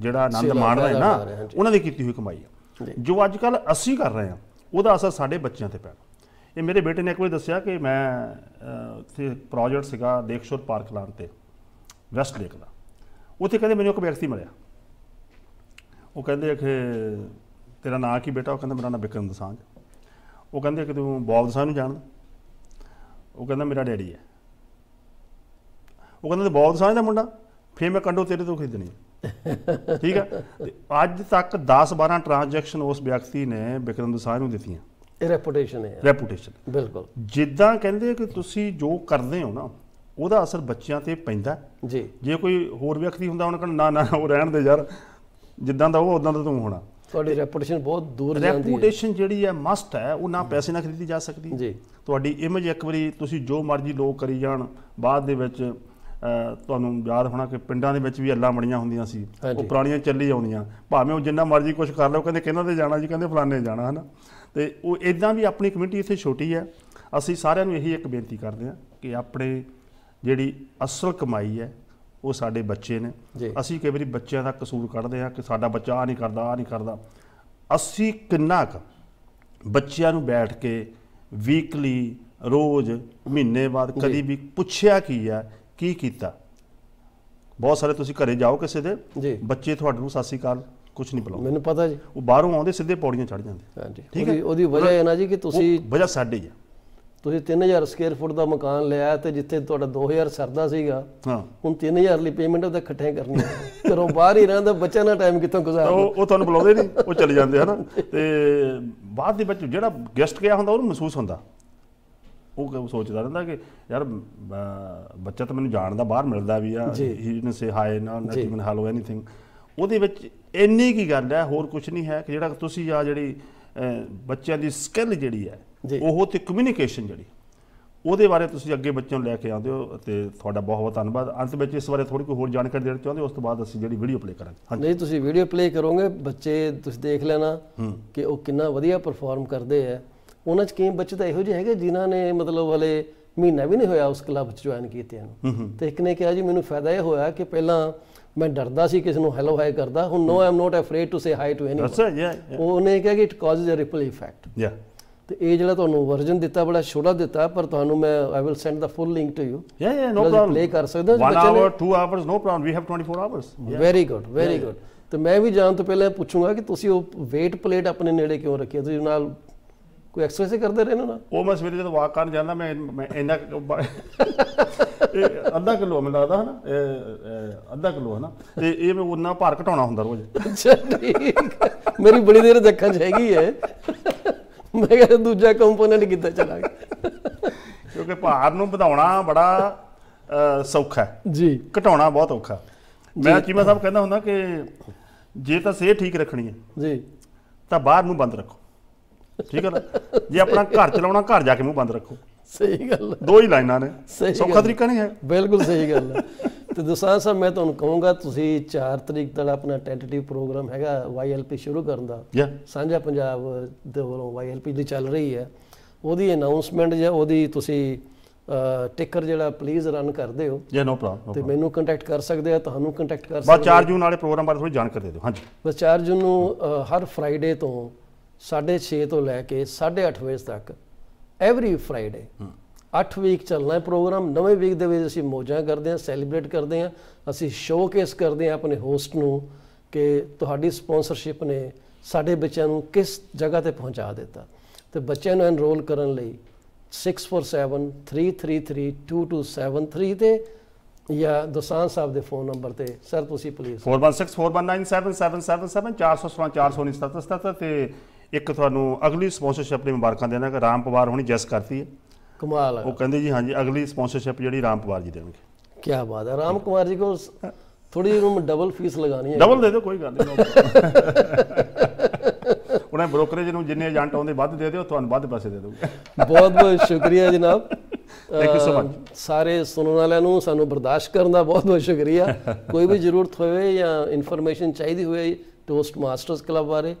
ਜਿਹੜਾ ਆਨੰਦ ਮਾਣ ਰਹੇ ਨਾ ਉਹਨਾਂ ਦੀ ਕੀਤੀ ਹੋਈ ਕਮਾਈ ਜੋ ਅੱਜ ਕੱਲ ਅਸੀਂ ਕਰ ਰਹੇ ਹਾਂ ਉਹਦਾ ਅਸਰ ਸਾਡੇ ਬੱਚਿਆਂ ਤੇ ਪੈਣਾ ਇਹ ਮੇਰੇ ਬੇਟੇ ਨੇ ਇੱਕ ਵਾਰ ਦੱਸਿਆ ਕਿ ਮੈਂ ਉੱਥੇ ਪ੍ਰੋਜੈਕਟ ਸੀਗਾ ਦੇਖਸ਼ੋਰ ਪਾਰਕ ਲਾਂ ਤੇ ਵੈਸਟ ਲੇਕ ਦਾ ਉੱਥੇ ਕਹਿੰਦੇ ਮੈਨੂੰ ਇੱਕ ਵਿਅਕਤੀ ਮਿਲਿਆ ਉਹ ਕਹਿੰਦੇ ਕਿ ਤੇਰਾ ਨਾਂ ਕੀ ਬੇਟਾ ਉਹ ਕਹਿੰਦਾ ਮੇਰਾ ਨਾਂ ਵਿਕਰਮ ਦਸਾਂਝ ਉਹ ਕਹਿੰਦੇ ਕਿ ਤੂੰ ਬੌਬ ਦਸਾਂ ਨੂੰ ਜਾਣਦਾ ਉਹ ਕਹਿੰਦਾ ਮੇਰਾ ਡੈਡੀ ਹੈ ਉਹ ਕਹਿੰਦਾ ਬੌਬ ਦਸਾਂ ਦਾ ਮੁੰਡਾ ਫੇਰ ਮੈਂ ਕੰਡੋ ਤੇਰੇ ਤੋਂ ਖਰੀਦਣੀ ਠੀਕ ਹੈ ਅੱਜ ਤੱਕ 10-12 ਟ੍ਰਾਂਜੈਕਸ਼ਨ ਉਸ ਵਿਅਕਤੀ ਨੇ ਵਿਕਰਮ ਦਸਾਂ ਨੂੰ ਦਿੱਤੀਆਂ ਇਹ ਰੈਪੂਟੇਸ਼ਨ ਹੈ ਰੈਪੂਟੇਸ਼ਨ ਬਿਲਕੁਲ ਜਿੱਦਾਂ ਕਹਿੰਦੇ ਕਿ ਤੁਸੀਂ ਜੋ ਕਰਦੇ ਹੋ ਨਾ ਉਹਦਾ ਅਸਰ ਬੱਚਿਆਂ ਤੇ ਪੈਂਦਾ ਜੀ ਜੇ ਕੋਈ ਹੋਰ ਵਿਅਕਤੀ ਹੁੰਦਾ ਉਹਨਾਂ ਕਹਿੰਦਾ ਨਾ ਨਾ ਉਹ ਰਹਿਣ ਦੇ ਯਾਰ ਜਿੱਦਾਂ ਦਾ ਉਹ ਉਦਾਂ ਦਾ ਤੂੰ ਹੋਣਾ ਤੁਹਾਡੀ ਰੈਪੂਟੇਸ਼ਨ ਬਹੁਤ ਦੂਰ ਜਾਂਦੀ ਹੈ ਰੈਪੂਟੇਸ਼ਨ ਜਿਹੜੀ ਹੈ ਮਸਟ ਹੈ ਉਹ ਨਾ ਪੈਸੇ ਨਾਲ ਖਰੀਦੀ ਜਾ ਸਕਦੀ ਜੀ ਤੁਹਾਡੀ ਇਮੇਜ ਇੱਕ ਵਾਰੀ ਤੁਸੀਂ ਜੋ ਮਰਜ਼ੀ ਲੋਕ ਕਰੀ ਜਾਣ ਬਾਅਦ ਦੇ ਵਿੱਚ ਤੁਹਾਨੂੰ ਯਾਦ ਹੋਣਾ ਕਿ ਪਿੰਡਾਂ ਦੇ ਵਿੱਚ ਵੀ ਅੱਲਾ ਮੜੀਆਂ ਹੁੰਦੀਆਂ ਸੀ ਉਹ ਪੁਰਾਣੀਆਂ ਚੱਲੀ ਆਉਂਦੀਆਂ ਭਾਵੇਂ ਉਹ ਜਿੰਨਾ ਮਰਜ਼ੀ ਕੁਝ ਕਰ ਲਓ ਕਹਿੰਦੇ ਕਿਹਨਾਂ ਦੇ ਜਾਣਾ ਜੀ ਕਹਿੰਦੇ ਫਲਾਣੇ ਜਾਣਾ ਹਨਾ ਤੇ ਉਹ ਇਦਾਂ ਵੀ ਆਪਣੀ ਕਮਿਊਨਿਟੀ ਇੱਥੇ ਛੋਟੀ ਹੈ ਅਸੀਂ ਸਾਰਿਆਂ ਨੂੰ ਇਹੀ ਇੱਕ ਬੇਨਤੀ ਕਰਦੇ ਹਾਂ ਕਿ ਆਪਣੇ ਜਿਹੜੀ ਅਸਲ ਕਮਾਈ ਹੈ ਉਹ ਸਾਡੇ ਬੱਚੇ ਨੇ ਅਸੀਂ ਕਈ ਵਾਰੀ ਬੱਚਿਆਂ ਦਾ ਕਸੂਰ ਕੱਢਦੇ ਆ ਕਿ ਸਾਡਾ ਬੱਚਾ ਆ ਨਹੀਂ ਕਰਦਾ ਆ ਨਹੀਂ ਕਰਦਾ ਅਸੀਂ ਕਿੰਨਾ ਕ ਬੱਚਿਆਂ ਨੂੰ ਬੈਠ ਕੇ ਵੀਕਲੀ ਰੋਜ਼ ਮਹੀਨੇ ਬਾਅਦ ਕਦੀ ਵੀ ਪੁੱਛਿਆ ਕੀ ਆ ਕੀ ਕੀਤਾ ਬਹੁਤ ਸਾਰੇ ਤੁਸੀਂ ਘਰੇ ਜਾਓ ਕਿਸੇ ਦੇ ਬੱਚੇ ਤੁਹਾਡੇ ਨੂੰ ਸਾਸੀ ਕਾਲ ਕੁਝ ਨਹੀਂ ਬੁਲਾਉਂਦੇ ਮੈਨੂੰ ਪਤਾ ਜੀ ਉਹ ਬਾਹਰੋਂ ਆਉਂਦੇ ਸਿੱਧੇ ਪੌੜੀਆਂ ਚੜ ਜਾਂਦੇ ਹਾਂਜੀ ਠੀਕ ਹੈ ਉਹਦੀ ਵਜ੍ਹਾ ਇਹ ਨਾ ਜੀ ਕਿ ਤੁਸੀਂ ਵਜ੍ਹਾ ਸਾਡੇ ਜੀ ਤੁਸੀਂ 3000 ਸਕੁਅਰ ਫੁੱਟ ਦਾ ਮਕਾਨ ਲਿਆ ਤੇ ਜਿੱਥੇ ਤੁਹਾਡਾ 2000 ਸਰਦਾ ਸੀਗਾ ਹਾਂ ਹੁਣ 3000 ਲਈ ਪੇਮੈਂਟ ਉਹਦਾ ਇਕੱਠੇ ਕਰਨੀ ਹੈ ਘਰੋਂ ਬਾਹਰ ਹੀ ਰਹਿੰਦਾ ਬੱਚਾ ਨਾ ਟਾਈਮ ਕਿੱਥੋਂ ਗੁਜ਼ਾਰਦਾ ਉਹ ਉਹ ਤੁਹਾਨੂੰ ਬੁਲਾਉਂਦੇ ਨਹੀਂ ਉਹ ਚਲੇ ਜਾਂਦੇ ਹਨਾ ਤੇ ਬਾਅਦ ਦੇ ਵਿੱਚ ਜਿਹੜਾ ਗੈਸਟ ਗਿਆ ਹੁੰਦਾ ਉਹਨੂੰ ਮਹਿਸੂਸ ਹੁੰਦਾ ਉਹ ਸੋਚਦਾ ਰਹਿੰਦਾ ਕਿ ਯਾਰ ਬੱਚਾ ਤਾਂ ਮੈਨੂੰ ਜਾਣ ਦਾ ਬਾਹਰ ਮਿਲਦਾ ਵੀ ਆ ਹੀ ਡਿਡਨਟ ਸੇ ਹਾਈ ਨਾ ਹਾਲ ਇਨ ਹੈਲੋ ਐਨੀਥਿੰਗ ਉਹਦੇ ਵਿੱਚ ਇੰਨੀ ਕੀ ਗੱਲ ਹੈ ਹੋਰ ਕੁਝ ਨਹੀਂ ਹੈ ਕਿ ਜਿਹੜਾ ਤੁਸੀਂ ਆ ਜਿਹੜੀ ਬੱਚਿਆਂ ਦੀ ਸਕਿੱਲ ਜਿਹੜੀ ਹੈ ਉਹ ਤੇ ਕਮਿਊਨੀਕੇਸ਼ਨ ਜਿਹੜੀ ਉਹਦੇ ਬਾਰੇ ਤੁਸੀਂ ਅੱਗੇ ਬੱਚਿਆਂ ਨੂੰ ਲੈ ਕੇ ਆਉਂਦੇ ਹੋ ਤੇ ਤੁਹਾਡਾ ਬਹੁਤ ਬਹੁਤ ਧੰਨਵਾਦ ਅੰਤ ਵਿੱਚ ਇਸ ਬਾਰੇ ਥੋੜੀ ਕੋਈ ਹੋਰ ਜਾਣਕਾਰੀ ਦੇਣਾ ਚਾਹੁੰਦੇ ਉਸ ਤੋਂ ਬਾਅਦ ਅਸੀਂ ਜਿਹੜੀ ਵੀਡੀਓ ਪਲੇ ਕਰਾਂਗੇ ਨਹੀਂ ਤੁਸੀਂ ਵੀਡੀਓ ਪਲੇ ਕਰੋਗੇ ਬੱਚੇ ਤੁਸੀਂ ਦੇਖ ਲੈਣਾ ਕਿ ਉਹ ਕਿੰਨਾ ਵਧੀਆ ਪਰਫਾਰਮ ਕਰਦੇ ਆ ਉਹਨਾਂ ਚ ਕਈ ਬੱਚੇ ਤਾਂ ਇਹੋ ਜਿਹੇ ਹੈਗੇ ਜਿਨ੍ਹਾਂ ਨੇ ਮਤਲਬ ਵਾਲੇ ਮਹੀਨਾ ਵੀ ਨਹੀਂ ਹੋਇਆ ਉਸ ਕਲੱਬ ਚ ਜੁਆਇਨ ਕੀਤੇ ਹਨ ਤੇ ਇੱਕ ਨੇ ਕਿਹਾ ਜੀ ਮੈਨੂੰ ਫਾਇਦਾ ਇਹ ਹੋਇਆ ਕਿ ਪਹਿਲਾਂ ਮੈਂ ਡਰਦਾ ਸੀ ਕਿਸੇ ਨੂੰ ਹੈਲੋ ਹਾਈ ਕਰਦਾ ਹੁਣ no am not afraid to say hi to anyone ਉਹਨੇ ਕਿਹਾ ਕਿ it causes a ripple effect yeah ਤੇ ਇਹ ਜਿਹੜਾ ਤੁਹਾਨੂੰ ਵਰਜਨ ਦਿੱਤਾ ਬੜਾ ਛੋਟਾ ਦਿੱਤਾ ਪਰ ਤੁਹਾਨੂੰ ਮੈਂ I will send the full link to you yeah yeah no problem play ਕਰ ਸਕਦੇ ਹੋ ਬੱਚੇ ਨੇ 1 hour 2 hours no problem we have 24 hours very good very good ਤੇ ਮੈਂ ਵੀ ਜਾਣ ਤੋਂ ਪਹਿਲਾਂ ਪੁੱਛੂੰਗਾ ਕਿ ਤੁਸੀਂ ਉਹ weight ਪਲੇਟ ਆਪਣੇ ਨੇੜੇ ਕਿਉਂ ਰੱਖੀ ਤੁਸੀਂ ਨਾਲ ਕੋਈ ਐਕਸਰਸਾਈਜ਼ ਕਰਦੇ ਰਹਿੰਦੇ ਨਾ ਉਹ ਮੈਂ ਸਵੇਰੇ ਜਦੋਂ ਵਾਕ ਕਰਨ ਜਾਂਦਾ ਮੈਂ ਮੈਂ ਇੰਨਾ ਅੱਧਾ ਕਿਲੋ ਮੈਨੂੰ ਲੱਗਦਾ ਹਨਾ ਅੱਧਾ ਕਿਲੋ ਹਨਾ ਤੇ ਇਹ ਮੈਂ ਉਹਨਾਂ ਭਾਰ ਘਟਾਉਣਾ ਹੁੰਦਾ ਰੋਜ਼ ਅੱਛਾ ਠੀਕ ਮੇਰੀ ਬੜੀ ਦੇਰ ਦੇਖਾਂ ਚ ਹੈਗੀ ਹੈ ਮੈਂ ਕਿਹਾ ਦੂਜਾ ਕੰਪੋਨੈਂਟ ਕਿੱਦਾਂ ਗਿਆ ਕਿਉਂਕਿ ਭਾਰ ਨੂੰ ਵਧਾਉਣਾ ਬੜਾ ਸੌਖਾ ਹੈ ਜੀ ਘਟਾਉਣਾ ਬਹੁਤ ਔਖਾ ਮੈਂ ਚੀਮਾ ਸਾਹਿਬ ਕਹਿੰਦਾ ਹੁੰਦਾ ਕਿ ਜੇ ਤਾਂ ਸੇ ਠੀਕ ਰੱਖਣੀ ਹੈ ਜੀ ਤਾਂ ਬਾਹਰ ਨੂੰ ਬੰਦ ਰੱਖੋ ਠੀਕ ਹੈ ਨਾ ਜੇ ਆਪਣਾ ਘਰ ਚਲਾਉਣਾ ਘਰ ਜਾ ਕੇ ਮੂੰਹ ਬੰਦ ਰੱਖੋ ਸਹੀ ਗੱਲ ਦੋ ਹੀ ਲਾਈਨਾਂ ਨੇ ਸੌਖਾ ਤਰੀਕਾ ਨਹੀਂ ਹੈ ਬਿਲਕੁਲ ਸਹੀ ਗੱਲ ਹੈ ਤੇ ਦਸਾਂ ਸਾਹਿਬ ਮੈਂ ਤੁਹਾਨੂੰ ਕਹੂੰਗਾ ਤੁਸੀਂ 4 ਤਰੀਕ ਦਾ ਆਪਣਾ ਟੈਂਟੇਟਿਵ ਪ੍ਰੋਗਰਾਮ ਹੈਗਾ YLP ਸ਼ੁਰੂ ਕਰਨ ਦਾ ਸਾਂਝਾ ਪੰਜਾਬ ਦੇ ਵੱਲੋਂ YLP ਦੀ ਚੱਲ ਰਹੀ ਹੈ ਉਹਦੀ ਅਨਾਉਂਸਮੈਂਟ ਜਾਂ ਉਹਦੀ ਤੁਸੀਂ ਟਿਕਰ ਜਿਹੜਾ ਪਲੀਜ਼ ਰਨ ਕਰਦੇ ਹੋ ਜੇ ਨੋ ਪ੍ਰੋਬਲਮ ਤੇ ਮੈਨੂੰ ਕੰਟੈਕਟ ਕਰ ਸਕਦੇ ਆ ਤੁਹਾਨੂੰ ਕੰਟੈਕਟ ਕਰ ਸਕਦੇ ਆ 4 ਜੂਨ ਵਾਲੇ ਪ੍ਰੋਗਰਾਮ ਬਾਰੇ ਥੋੜੀ ਜਾਣਕਾਰੀ ਦੇ ਦਿਓ ਹਾਂਜੀ ਬਸ 4 ਜੂਨ ਨੂੰ ਹਰ ਫਰਾਈਡੇ ਤੋਂ 6:30 ਤੋਂ ਲੈ ਕੇ 8:30 ਵਜੇ ਤੱਕ ਐਵਰੀ ਫਰਾਈਡੇ 8 ਵੀਕ ਚੱਲਣਾ ਪ੍ਰੋਗਰਾਮ ਨਵੇਂ ਵੀਕ ਦੇ ਵਿੱਚ ਅਸੀਂ ਮੋਜਾਂ ਕਰਦੇ ਹਾਂ ਸੈਲੀਬ੍ਰੇਟ ਕਰਦੇ ਹਾਂ ਅਸੀਂ ਸ਼ੋਕੇਸ ਕਰਦੇ ਹਾਂ ਆਪਣੇ ਹੋਸਟ ਨੂੰ ਕਿ ਤੁਹਾਡੀ ਸਪਾਂਸਰਸ਼ਿਪ ਨੇ ਸਾਡੇ ਬੱਚਿਆਂ ਨੂੰ ਕਿਸ ਜਗ੍ਹਾ ਤੇ ਪਹੁੰਚਾ ਦਿੱਤਾ ਤੇ ਬੱਚਿਆਂ ਨੂੰ ਐਨਰੋਲ ਕਰਨ ਲਈ 6473332273 ਤੇ ਜਾਂ ਦਸਾਨ ਸਾਹਿਬ ਦੇ ਫੋਨ ਨੰਬਰ ਤੇ ਸਰ ਤੁਸੀਂ ਪਲੀਜ਼ 4164197777 ਤੇ ਇੱਕ ਤੁਹਾਨੂੰ ਅਗਲੀ ਸਪਾਂਸਰਸ਼ਿਪ ਲਈ ਮੁਬਾਰਕਾਂ ਦੇਣਾ ਕਿ ਰਾਮ ਪਵਾਰ ਹੁਣੀ ਜੈਸ ਕਰਤੀ ਹੈ ਕਮਾਲ ਉਹ ਕਹਿੰਦੇ ਜੀ ਹਾਂਜੀ ਅਗਲੀ ਸਪਾਂਸਰਸ਼ਿਪ ਜਿਹੜੀ ਰਾਮ ਕੁਮਾਰ ਜੀ ਦੇਣਗੇ ਕੀ ਬਾਤ ਹੈ ਰਾਮ ਕੁਮਾਰ ਜੀ ਕੋ ਥੋੜੀ ਜਿਹੀ ਡਬਲ ਫੀਸ ਲਗਾਣੀ ਹੈ ਡਬਲ ਦੇ ਦਿਓ ਕੋਈ ਗੱਲ ਨਹੀਂ ਉਹਨੇ ਬ੍ਰੋਕਰੇਜ ਨੂੰ ਜਿੰਨੇ ਏਜੰਟ ਆਉਂਦੇ ਵੱਧ ਦੇ ਦਿਓ ਤੁਹਾਨੂੰ ਵੱਧ ਪੈਸੇ ਦੇ ਦਊਗਾ ਬਹੁਤ ਬਹੁਤ ਸ਼ੁਕਰੀਆ ਜਨਾਬ ਥੈਂਕ ਯੂ ਸੋ ਮਚ ਸਾਰੇ ਸੁਣਨ ਵਾਲਿਆਂ ਨੂੰ ਸਾਨੂੰ ਬਰਦਾਸ਼ਤ ਕਰਨ ਦਾ ਬਹੁਤ ਬਹੁਤ ਸ਼ੁਕਰੀਆ ਕੋਈ ਵੀ ਜ਼ਰੂਰਤ ਹੋਵੇ ਜਾਂ ਇਨਫੋਰਮੇਸ਼ਨ ਚਾਹੀਦੀ ਹੋਵੇ ਟੋਸਟ ਮਾਸਟਰਸ ਕਲੱਬ ਬਾਰੇ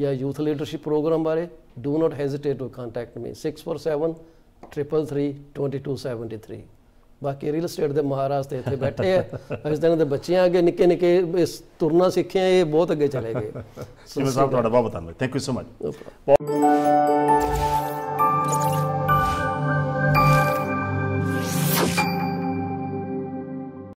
ਜਾਂ ਯੂਥ ਲੀਡਰਸ਼ਿਪ ਪ੍ਰੋਗਰਾਮ ਬਾਰੇ do not hesitate to contact me 647 333273 ਬਾਕੀ ਰੀਅਲ ਏਸਟੇਟ ਦੇ ਮਹਾਰਾਜ ਤੇ ਇੱਥੇ ਬੈਠੇ ਆ ਇਸ ਦਿਨ ਦੇ ਬੱਚਿਆਂ ਅੱਗੇ ਨਿੱਕੇ ਨਿੱਕੇ ਇਸ ਤੁਰਨਾ ਸਿੱਖਿਆ ਇਹ ਬਹੁਤ ਅੱਗੇ ਚਲੇ ਗਏ ਸਿਮਰ ਸਾਹਿਬ ਤੁਹਾਡਾ ਬਹੁਤ ਧੰਨਵਾਦ ਥੈਂਕ ਯੂ ਸੋ ਮਚ